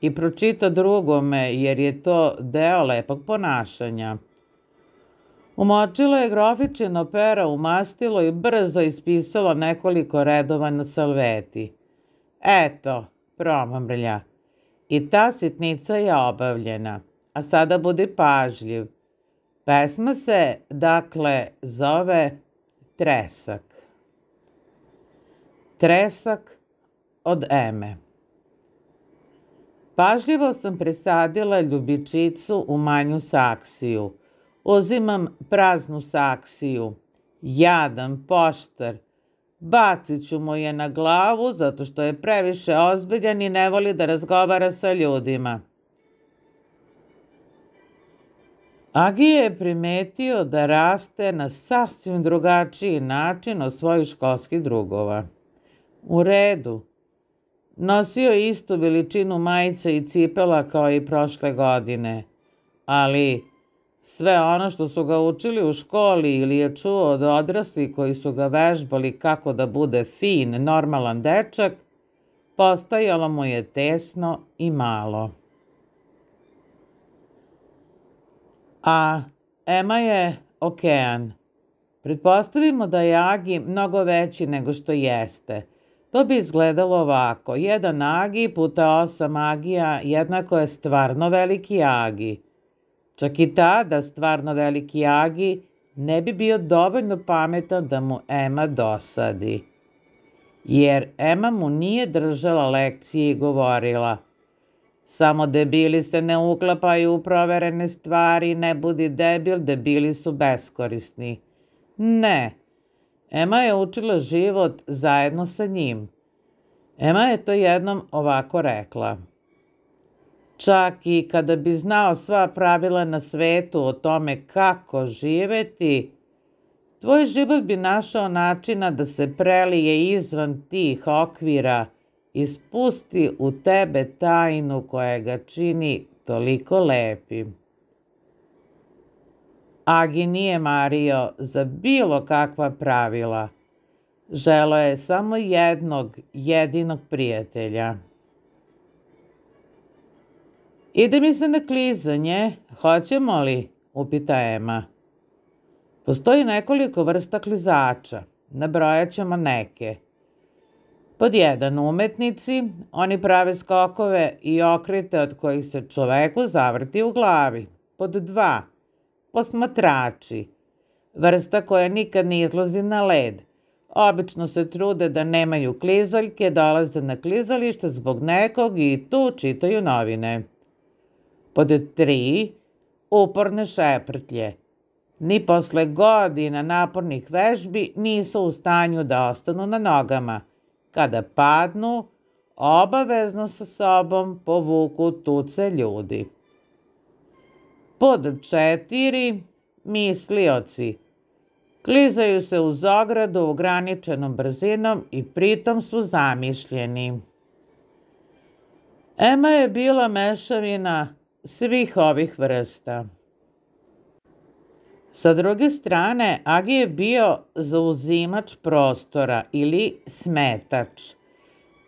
i pročita drugome, jer je to deo lepog ponašanja. Umočila je grofičino pera u mastilo i brzo ispisala nekoliko redova na salveti. Eto, promamrlja. I ta sitnica je obavljena. A sada budi pažljiv. Pesma se, dakle, zove Tresak. Tresak od Eme. Pažljivo sam presadila ljubičicu u manju saksiju. Uzimam praznu saksiju. Jadan poštar. Bacit ću mu je na glavu zato što je previše ozbiljan i ne voli da razgovara sa ljudima. Agi je primetio da raste na sasvim drugačiji način od svojih školskih drugova. U redu. Nosio istu veličinu majice i cipela kao i prošle godine, ali sve ono što su ga učili u školi ili je čuo od odraslih koji su ga vežbali kako da bude fin, normalan dečak, postajalo mu je tesno i malo. a Ema je okean. Pretpostavimo da je agi mnogo veći nego što jeste. To bi izgledalo ovako. Jedan agi puta osam agija jednako je stvarno veliki agi. Čak i tada stvarno veliki agi ne bi bio dovoljno pametan da mu Ema dosadi. Jer Ema mu nije držala lekcije i govorila – Samo debili se ne uklapaju u proverene stvari, ne budi debil, debili su beskorisni. Ne. Ema je učila život zajedno sa njim. Ema je to jednom ovako rekla. Čak i kada bi znao sva pravila na svetu o tome kako živeti, tvoj život bi našao načina da se prelije izvan tih okvira – ispusti u tebe tajnu koja ga čini toliko lepim. Agi nije mario za bilo kakva pravila. Želo je samo jednog, jedinog prijatelja. Ide mi se na klizanje, hoćemo li? upita Ema. Postoji nekoliko vrsta klizača, nabrojat ćemo neke – Pod jedan, umetnici, oni prave skokove i okrete od kojih se čoveku zavrti u glavi. Pod dva, posmatrači, vrsta koja nikad ne izlazi na led. Obično se trude da nemaju klizaljke, dolaze na klizalište zbog nekog i tu čitaju novine. Pod tri, uporne šeprtlje. Ni posle godina napornih vežbi nisu u stanju da ostanu na nogama – Kada padnu, obavezno sa sobom povuku tuce ljudi. Pod četiri, mislioci. Klizaju se uz ogradu ograničenom brzinom i pritom su zamišljeni. Ema je bila mešavina svih ovih vrsta. Sa druge strane, Agi je bio zauzimač prostora ili smetač.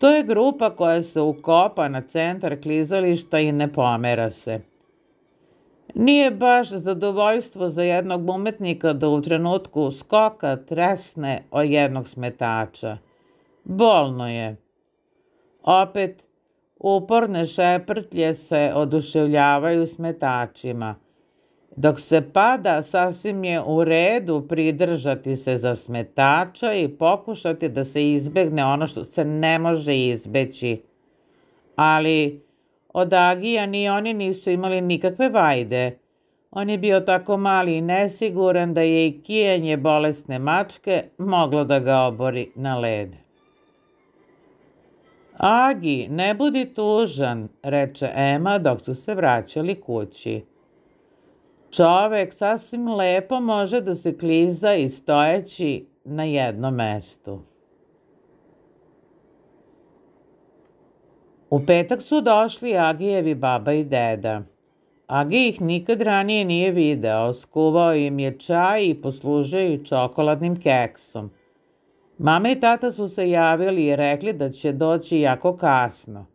To je grupa koja se ukopa na centar klizališta i ne pomera se. Nije baš zadovoljstvo za jednog umetnika da u trenutku skoka tresne o jednog smetača. Bolno je. Opet, uporne šeprtlje se oduševljavaju smetačima – Dok se pada, sasvim je u redu pridržati se za smetača i pokušati da se izbegne ono što se ne može izbeći. Ali od Agija ni oni nisu imali nikakve vajde. On je bio tako mali i nesiguran da je i kijanje bolesne mačke moglo da ga obori na led. Agi, ne budi tužan, reče Ema dok su se vraćali kući. Čovek sasvim lepo može da se kliza i stojeći na jednom mestu. U petak su došli Agijevi baba i deda. Agi ih nikad ranije nije video, skuvao im je čaj i poslužio ih čokoladnim keksom. Mama i tata su se javili i rekli da će doći jako kasno.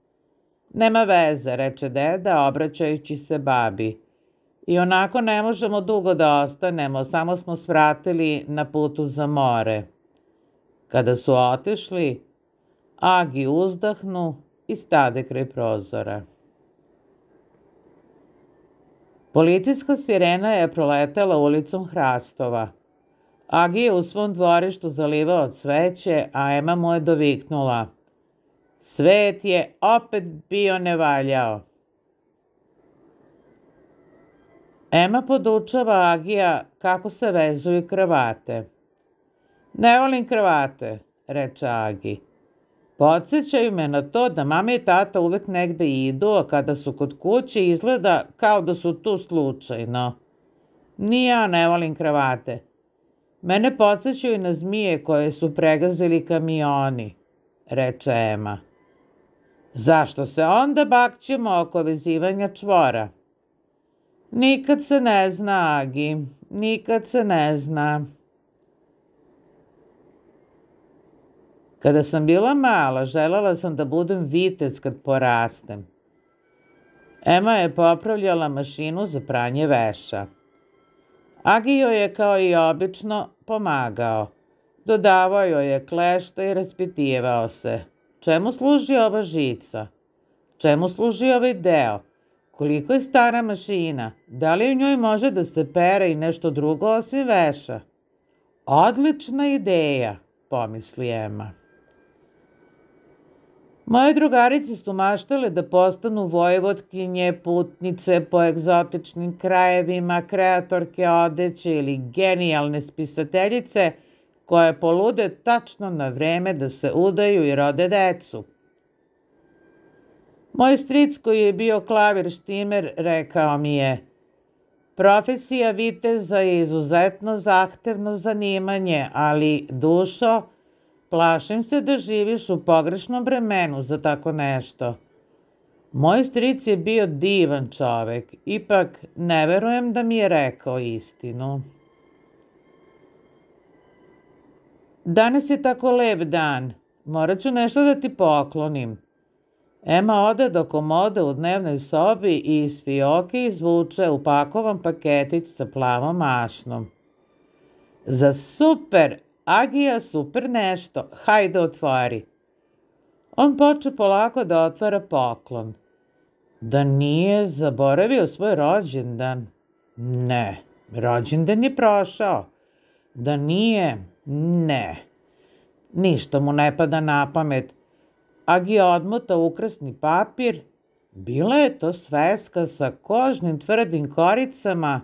Nema veze, reče deda, obraćajući se babi. I onako ne možemo dugo da ostanemo, samo smo svratili na putu za more. Kada su otišli, agi uzdahnu i stade kraj prozora. Policijska sirena je proletela ulicom Hrastova. Agi je u svom dvorištu zalivao cveće, a Ema mu je doviknula. Svet je opet bio nevaljao. Ema podučava Agija kako se vezuju kravate. Ne volim kravate, reče Agi. Podsećaju me na to da mama i tata uvek negde idu, a kada su kod kuće izgleda kao da su tu slučajno. Ni ja ne volim kravate. Mene podsećaju na zmije koje su pregazili kamioni, reče Ema. Zašto se onda bakćemo oko vezivanja čvora? Nikad se ne zna, Agi. Nikad se ne zna. Kada sam bila mala, želela sam da budem vitez kad porastem. Ema je popravljala mašinu za pranje veša. Agio je kao i obično pomagao. Dodavao joj je klešta i raspitivao se. Čemu služi ova žica? Čemu služi ovaj deo? Koliko je stara mašina? Da li u njoj može da se pere i nešto drugo osim veša? Odlična ideja, pomisli Ema. Moje drugarice su maštale da postanu vojevodkinje, putnice po egzotičnim krajevima, kreatorke odeće ili genijalne spisateljice koje polude tačno na vreme da se udaju i rode decu. Moj stric koji je bio klavir štimer rekao mi je Profesija viteza je izuzetno zahtevno zanimanje, ali dušo, plašim se da živiš u pogrešnom vremenu za tako nešto. Moj stric je bio divan čovek, ipak ne verujem da mi je rekao istinu. Danas je tako lep dan, morat ću nešto da ti poklonim. Ema ode do komode u dnevnoj sobi i iz fioke izvuče upakovan paketić sa plavom mašnom. Za super, Agija, super nešto, hajde otvori. On poče polako da otvara poklon. Da nije zaboravio svoj rođendan. Ne, rođendan je prošao. Da nije, ne. Ništa mu ne pada na pamet je odmota ukrasni papir. Bila je to sveska sa kožnim tvrdim koricama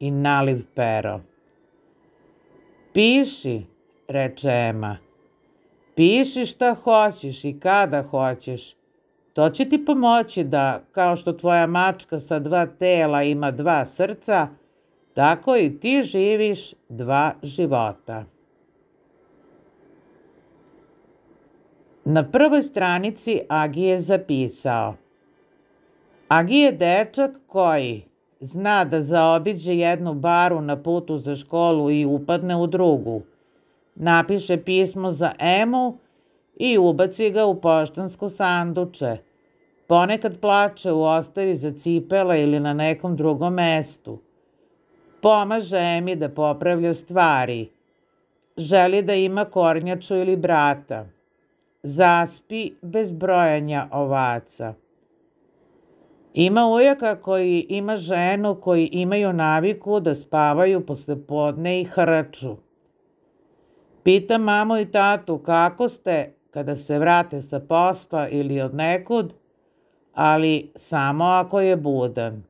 i naliv pero. Piši, reče Ema. Piši šta hoćeš i kada hoćeš. To će ti pomoći da, kao što tvoja mačka sa dva tela ima dva srca, tako i ti živiš dva života. Na prvoj stranici Agi je zapisao Agi je dečak koji zna da zaobiđe jednu baru na putu za školu i upadne u drugu. Napiše pismo za Emu i ubaci ga u poštansko sanduče. Ponekad plače u ostavi za cipela ili na nekom drugom mestu. Pomaže Emi da popravlja stvari. Želi da ima kornjaču ili brata zaspi bez brojanja ovaca. Ima ujaka koji ima ženu koji imaju naviku da spavaju posle podne i hrču. Pita mamu i tatu kako ste kada se vrate sa posla ili od nekud, ali samo ako je budan.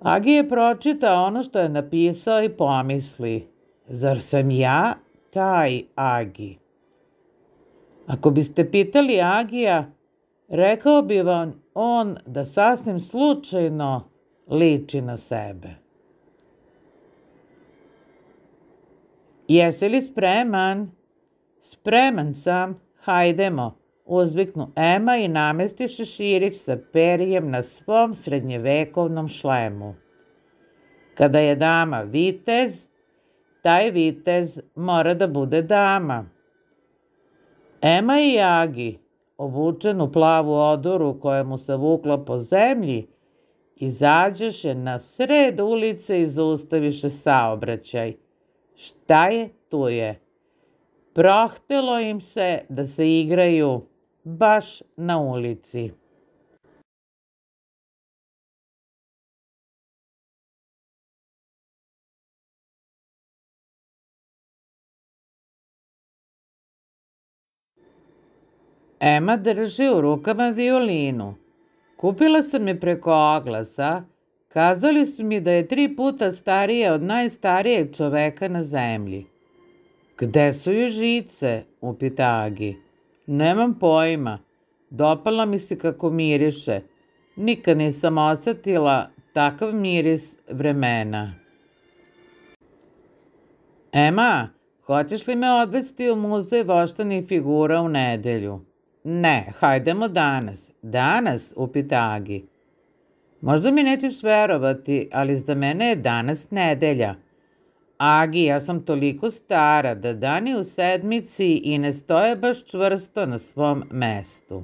Agi je pročita ono što je napisao i pomisli, zar sam ja taj Agi? Ako biste pitali Agija, rekao bi vam on da sasvim slučajno liči na sebe. Jesi li spreman? Spreman sam, hajdemo, uzviknu Ema i namesti šeširić sa perijem na svom srednjevekovnom šlemu. Kada je dama vitez, taj vitez mora da bude dama. Ema i Agi, obučen u plavu odoru koja mu se vukla po zemlji, izađeše na sred ulice i zaustaviše saobraćaj. Šta je tu je? Prohtelo im se da se igraju baš na ulici. Ema drži u rukama violinu. Kupila sam je preko oglasa. Kazali su mi da je tri puta starija od najstarijeg čoveka na zemlji. Gde su ju žice? upita Agi. Nemam pojma. Dopala mi se kako miriše. Nikad nisam osetila takav miris vremena. Ema, hoćeš li me odvesti u muzej voštanih figura u nedelju? Ne, hajdemo danas. Danas, upita Agi. Možda mi nećeš verovati, ali za mene je danas nedelja. Agi, ja sam toliko stara da dani u sedmici i ne stoje baš čvrsto na svom mestu.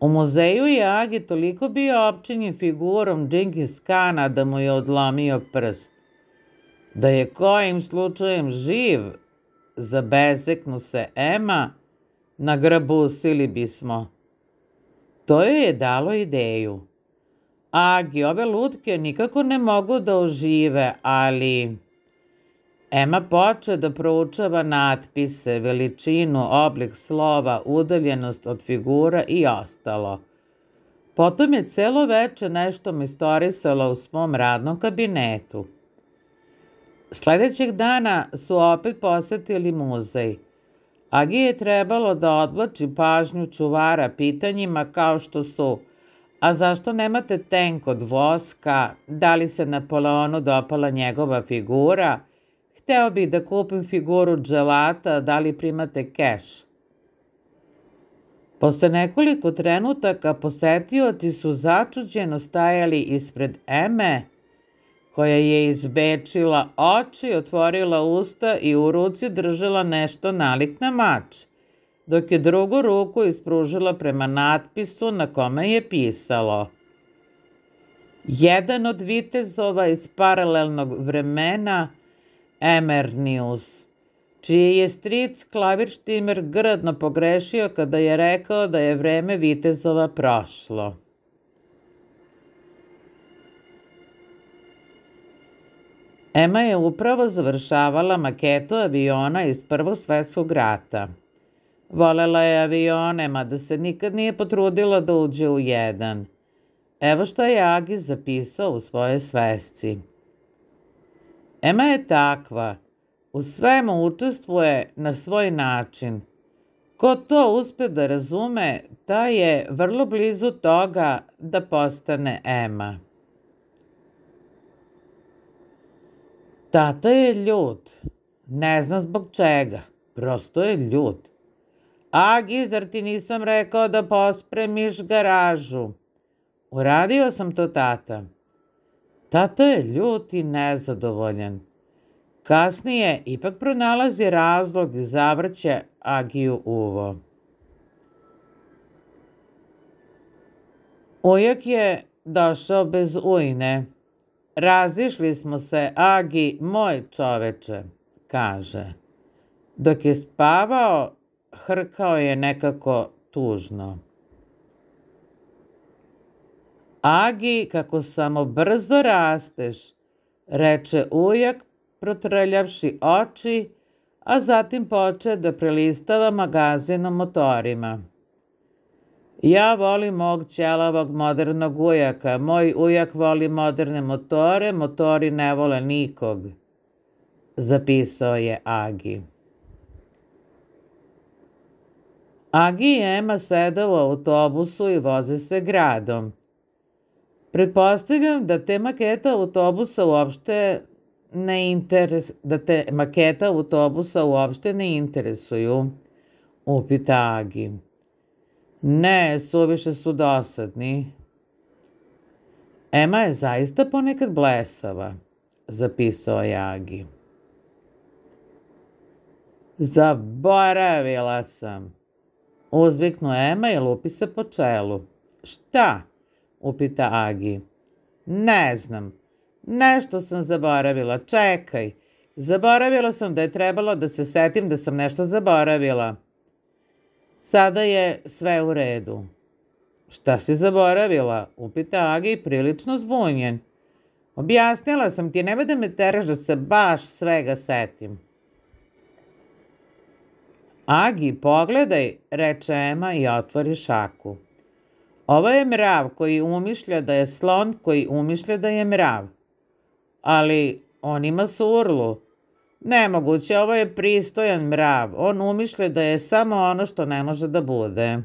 U muzeju je Agi toliko bio opčinjen figurom Džingis Kana da mu je odlomio prst. Da je kojim slučajem živ, zabezeknu se Ema, na grbu sili bismo. To joj je dalo ideju. Agi, ove lutke nikako ne mogu da ožive, ali... Ema poče da proučava natpise, veličinu, oblik slova, udaljenost od figura i ostalo. Potom je celo veče nešto mistorisala u svom radnom kabinetu. Sledećeg dana su opet posetili muzej – Agi je trebalo da odvlači pažnju čuvara pitanjima kao što su A zašto nemate tenk od voska? Da li se Napoleonu dopala njegova figura? Hteo bih da kupim figuru dželata, da li primate keš? Posle nekoliko trenutaka posetioci su začuđeno stajali ispred Eme, koja je izbečila oči, otvorila usta i u ruci držala nešto nalik na mač, dok je drugu ruku ispružila prema natpisu na kome je pisalo. Jedan od vitezova iz paralelnog vremena, Emernius, čiji je stric klavirštimer grdno pogrešio kada je rekao da je vreme vitezova prošlo. Ema je upravo završavala maketu aviona iz Prvog svetskog rata. Volela je avione, mada se nikad nije potrudila da uđe u jedan. Evo što je Agi zapisao u svojoj svesci. Ema je takva. U svemu učestvuje na svoj način. Ko to uspe da razume, ta je vrlo blizu toga da postane Ema. Tata je ljut. Ne zna zbog čega. Prosto je ljut. Agi, zar ti nisam rekao da pospremiš garažu? Uradio sam to tata. Tata je ljut i nezadovoljan. Kasnije ipak pronalazi razlog i zavrće Agiju uvo. Ujak je došao bez ujne. Razišli smo se, Agi, moj čoveče, kaže. Dok je spavao, hrkao je nekako tužno. Agi, kako samo brzo rasteš, reče ujak, protrljavši oči, a zatim poče da prelistava magazin o motorima. Ja volim mog ćelavog modernog ujaka. Moj ujak voli moderne motore, motori ne vole nikog. Zapisao je Agi. Agi i Ema seda u autobusu i voze se gradom. Pretpostavljam da te maketa autobusa uopšte ne interes, da te maketa autobusa uopšte ne interesuju, upita Agi. Ne, suviše su dosadni. Ema je zaista ponekad blesava, zapisao Jagi. Zaboravila sam, uzviknu Ema i lupi se po čelu. Šta? upita Agi. Ne znam, nešto sam zaboravila, čekaj. Zaboravila sam da je trebalo da se setim da sam nešto zaboravila. Sada je sve u redu. Šta si zaboravila? Upita Agi prilično zbunjen. Objasnila sam ti, nema da me teraš da se baš svega setim. Agi, pogledaj, reče Ema i otvori šaku. Ovo je mrav koji umišlja da je slon koji umišlja da je mrav. Ali on ima surlu. Nemoguće, ovo je pristojan mrav. On umišlja da je samo ono što ne može da bude.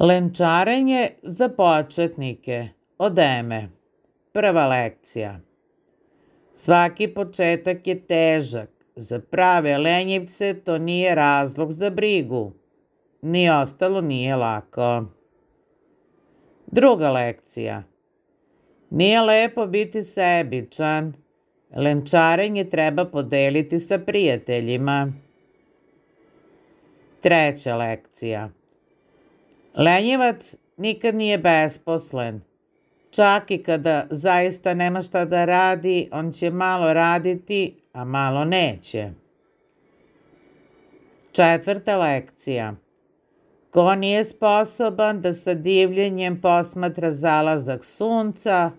Lenčarenje za početnike. Odeme. Prva lekcija. Svaki početak je težak. Za prave lenjivce to nije razlog za brigu. Ni ostalo nije lako. Druga lekcija. Nije lepo biti sebičan. Lenčarenje treba podeliti sa prijateljima. Treća lekcija. Lenjevac nikad nije besposlen. Čak i kada zaista nema šta da radi, on će malo raditi, a malo neće. Četvrta lekcija. Ko nije sposoban da sa divljenjem posmatra zalazak sunca,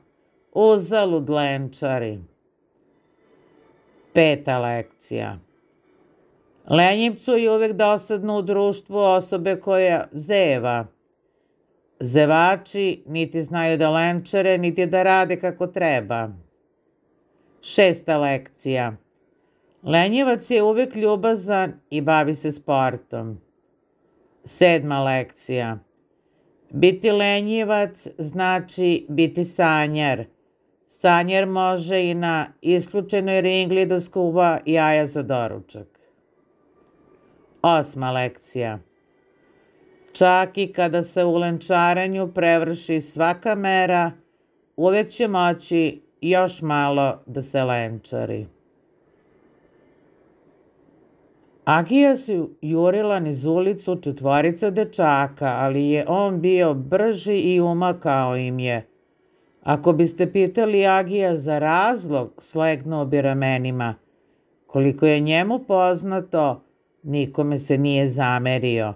Uzalud lenčari. Peta lekcija. Lenjivcu je uvek dosadno u društvu osobe koja zeva. Zevači niti znaju da lenčare, niti da rade kako treba. Šesta lekcija. Lenjevac je uvek ljubazan i bavi se sportom. Sedma lekcija. Biti lenjivac znači biti sanjar – Sanjer može i na isključenoj ringli da skuva jaja za doručak. Osma lekcija. Čak i kada se u lenčaranju prevrši svaka mera, uvek će moći još malo da se lenčari. Agija se jurila niz ulicu četvorica dečaka, ali je on bio brži i umakao im je – Ako biste pitali Agija za razlog, slegnuo bi ramenima. Koliko je njemu poznato, nikome se nije zamerio.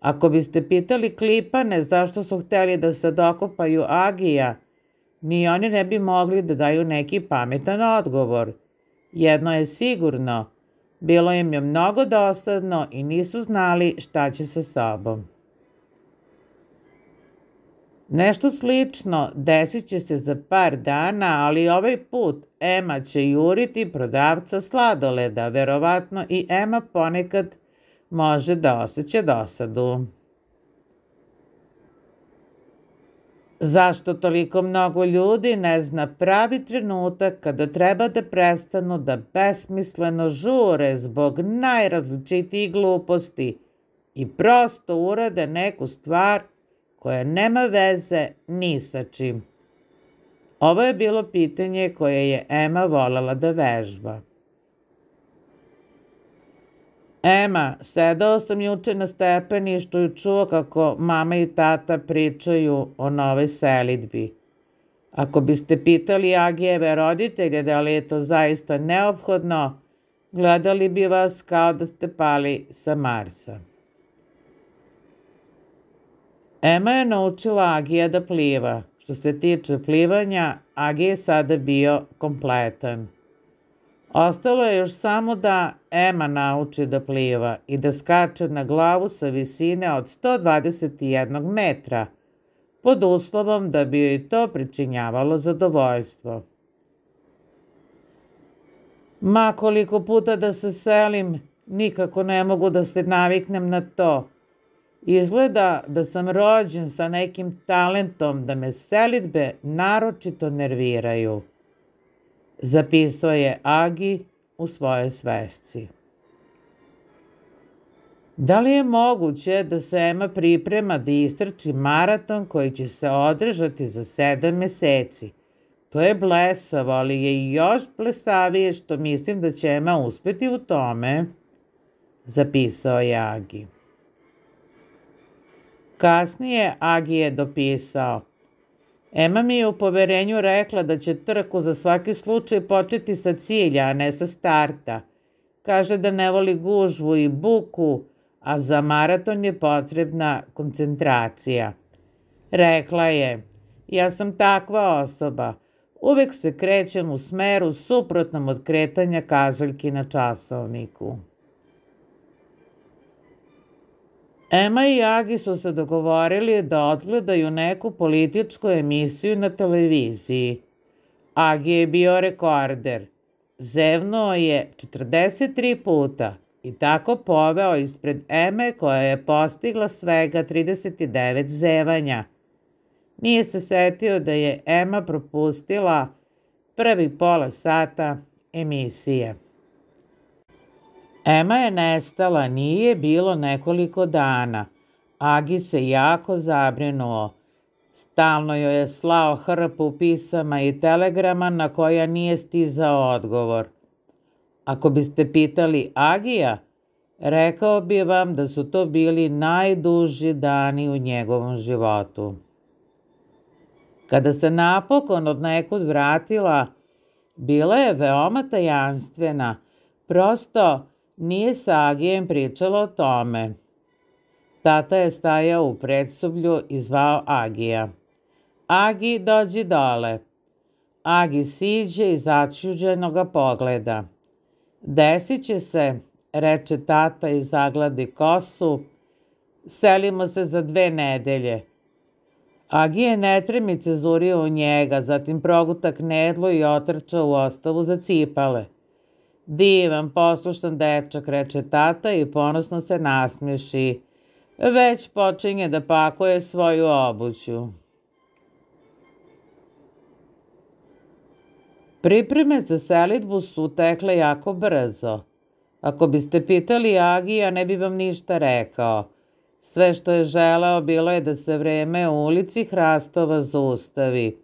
Ako biste pitali klipane zašto su hteli da se dokopaju Agija, ni oni ne bi mogli da daju neki pametan odgovor. Jedno je sigurno, bilo im je mnogo dosadno i nisu znali šta će sa sobom. Nešto slično desit će se za par dana, ali ovaj put Ema će juriti prodavca sladoleda, verovatno i Ema ponekad može da osjeća dosadu. Zašto toliko mnogo ljudi ne zna pravi trenutak kada treba da prestanu da besmisleno žure zbog najrazličitijih gluposti i prosto urade neku stvar – koja nema veze ni sa čim. Ovo je bilo pitanje koje je Ema volala da vežba. Ema, sedao sam juče na stepeništu i čuo kako mama i tata pričaju o novoj selitbi. Ako biste pitali Agijeve roditelje da li je to zaista neophodno, gledali bi vas kao da ste pali sa Marsa. Ema je naučila Agija da pliva. Što se tiče plivanja, Agija je sada bio kompletan. Ostalo je još samo da Ema nauči da pliva i da skače na glavu sa visine od 121 metra, pod uslovom da bi joj to pričinjavalo zadovoljstvo. Ma koliko puta da se selim, nikako ne mogu da se naviknem na to – Izgleda da sam rođen sa nekim talentom da me selitbe naročito nerviraju. Zapisao je Agi u svojoj svesci. Da li je moguće da se Ema priprema da istrči maraton koji će se održati za sedam meseci? To je blesavo, ali je još blesavije što mislim da će Ema uspeti u tome, zapisao je Agi. Kasnije Agi je dopisao. Ema mi je u poverenju rekla da će trku za svaki slučaj početi sa cilja, a ne sa starta. Kaže da ne voli gužvu i buku, a za maraton je potrebna koncentracija. Rekla je, ja sam takva osoba, uvek se krećem u smeru suprotnom od kretanja kazaljki na časovniku. Ema i Agi su se dogovorili da odgledaju neku političku emisiju na televiziji. Agi je bio rekorder. Zevnuo je 43 puta i tako poveo ispred Eme koja je postigla svega 39 zevanja. Nije se setio da je Ema propustila prvi pola sata emisije. Ema je nestala, nije bilo nekoliko dana. Agi se jako zabrinuo. Stalno joj je slao hrpu pisama i telegrama na koja nije stizao odgovor. Ako biste pitali Agija, rekao bi vam da su to bili najduži dani u njegovom životu. Kada se napokon od nekud vratila, bila je veoma tajanstvena, prosto nije sa Agijem pričala o tome. Tata je stajao u predsoblju i zvao Agija. Agi, dođi dole. Agi siđe i začuđeno ga pogleda. Desit će se, reče tata i zagladi kosu. Selimo se za dve nedelje. Agi je netremice zurio u njega, zatim proguta knedlo i otrčao u ostavu za cipale. Divan, poslušan dečak, reče tata i ponosno se nasmeši. Već počinje da pakuje svoju obuću. Pripreme za selitbu su tekle jako brzo. Ako biste pitali Agija, ne bi vam ništa rekao. Sve što je želeo bilo je da se vreme u ulici Hrastova zaustavi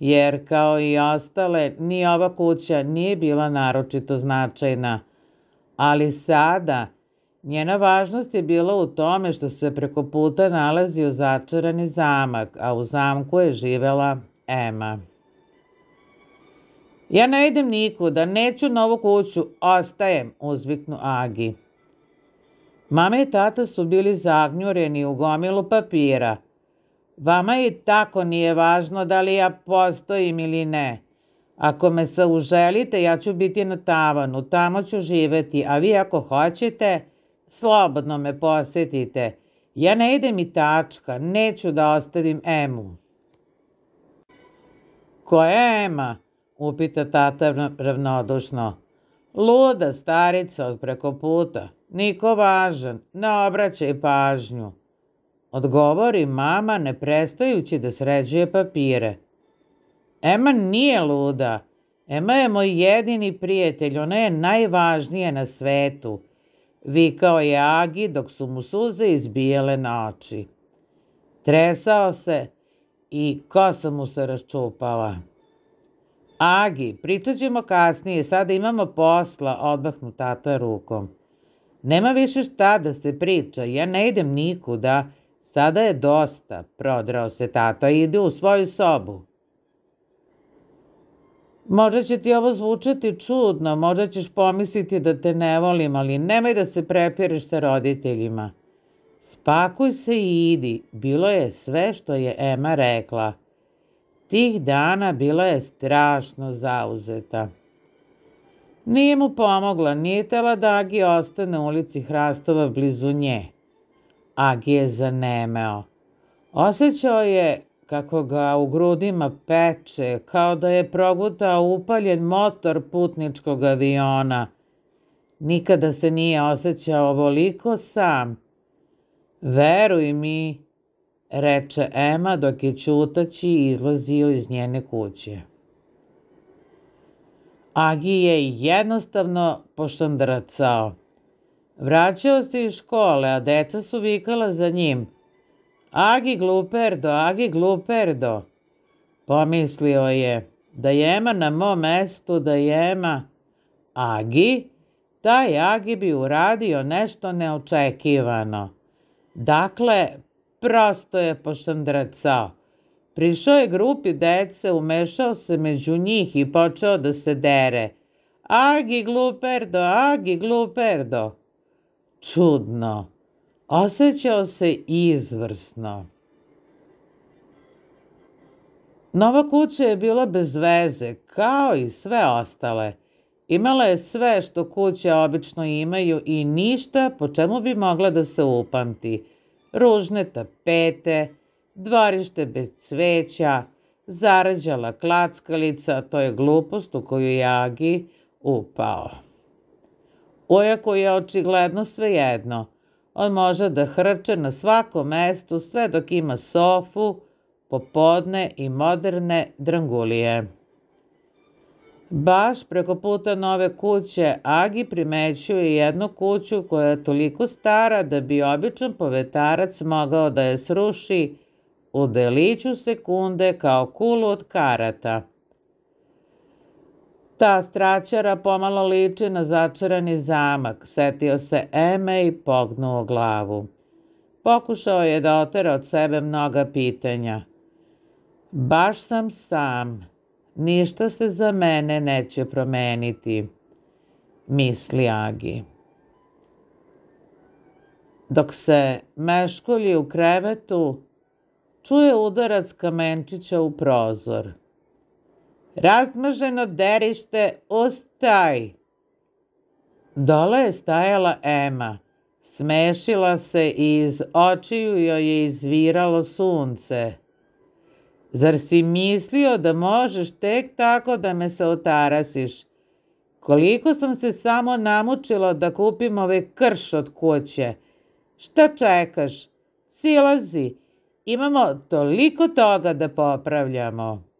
jer kao i ostale ni ova kuća nije bila naročito značajna, ali sada njena važnost je bila u tome što se preko puta nalazio začarani zamak, a u zamku je živela Ema. Ja ne idem nikuda, neću novu kuću, ostajem, uzviknu Agi. Mama i tata su bili zagnjureni u gomilu papira – Vama i tako nije važno da li ja postojim ili ne. Ako me se uželite, ja ću biti na tavanu, tamo ću živeti, a vi ako hoćete, slobodno me posetite. Ja ne idem i tačka, neću da ostavim Emu. Ko je Ema? upita tata ravnodušno. Luda starica od preko puta, niko važan, ne obraćaj pažnju odgovori mama ne prestajući da sređuje papire. Ema nije luda. Ema je moj jedini prijatelj, ona je najvažnija na svetu, vikao je Agi dok su mu suze izbijele na oči. Tresao se i kosa mu se raščupala. Agi, pričat ćemo kasnije, sada imamo posla, odmahnu tata rukom. Nema više šta da se priča, ja ne idem nikuda, Sada je dosta, prodrao se tata i ide u svoju sobu. Možda će ti ovo zvučati čudno, možda ćeš pomisliti da te ne volim, ali nemoj da se prepireš sa roditeljima. Spakuj se i idi, bilo je sve što je Ema rekla. Tih dana bila je strašno zauzeta. Nije mu pomogla, nije tela Dagi ostane u ulici Hrastova blizu nje. Agi je zanemeo. Osećao je kako ga u grudima peče, kao da je progutao upaljen motor putničkog aviona. Nikada se nije osjećao ovoliko sam. Veruj mi, reče Ema dok je čutaći izlazio iz njene kuće. Agi je jednostavno pošandracao. Vraćao se iz škole, a deca su vikala za njim. Agi gluperdo, agi gluperdo. Pomislio je da jema na mom mestu, da jema agi, taj agi bi uradio nešto neočekivano. Dakle, prosto je pošandracao. Prišao je grupi dece, umešao se među njih i počeo da se dere. Agi gluperdo, agi gluperdo. Čudno. Osećao se izvrsno. Nova kuća je bila bez veze, kao i sve ostale. Imala je sve što kuće obično imaju i ništa po čemu bi mogla da se upamti. Ružne tapete, dvorište bez cveća, zarađala klackalica, to je glupost u koju je Agi upao. Ojaku je očigledno svejedno. On može da hrče na svakom mestu sve dok ima sofu, popodne i moderne drangulije. Baš preko puta nove kuće Agi primećuje jednu kuću koja je toliko stara da bi običan povetarac mogao da je sruši u deliću sekunde kao kulu od karata – Ta straćara pomalo liči na začarani zamak, setio se Eme i pognuo glavu. Pokušao je da otera od sebe mnoga pitanja. Baš sam sam, ništa se za mene neće promeniti, misli Agi. Dok se meškolji u krevetu, čuje udarac kamenčića u prozor – Razmaženo derište, ostaj! Dole je stajala Ema. Smešila se i iz očiju joj je izviralo sunce. Zar si mislio da možeš tek tako da me se otarasiš? Koliko sam se samo namučila da kupim ove krš od kuće. Šta čekaš? Silazi, imamo toliko toga da popravljamo.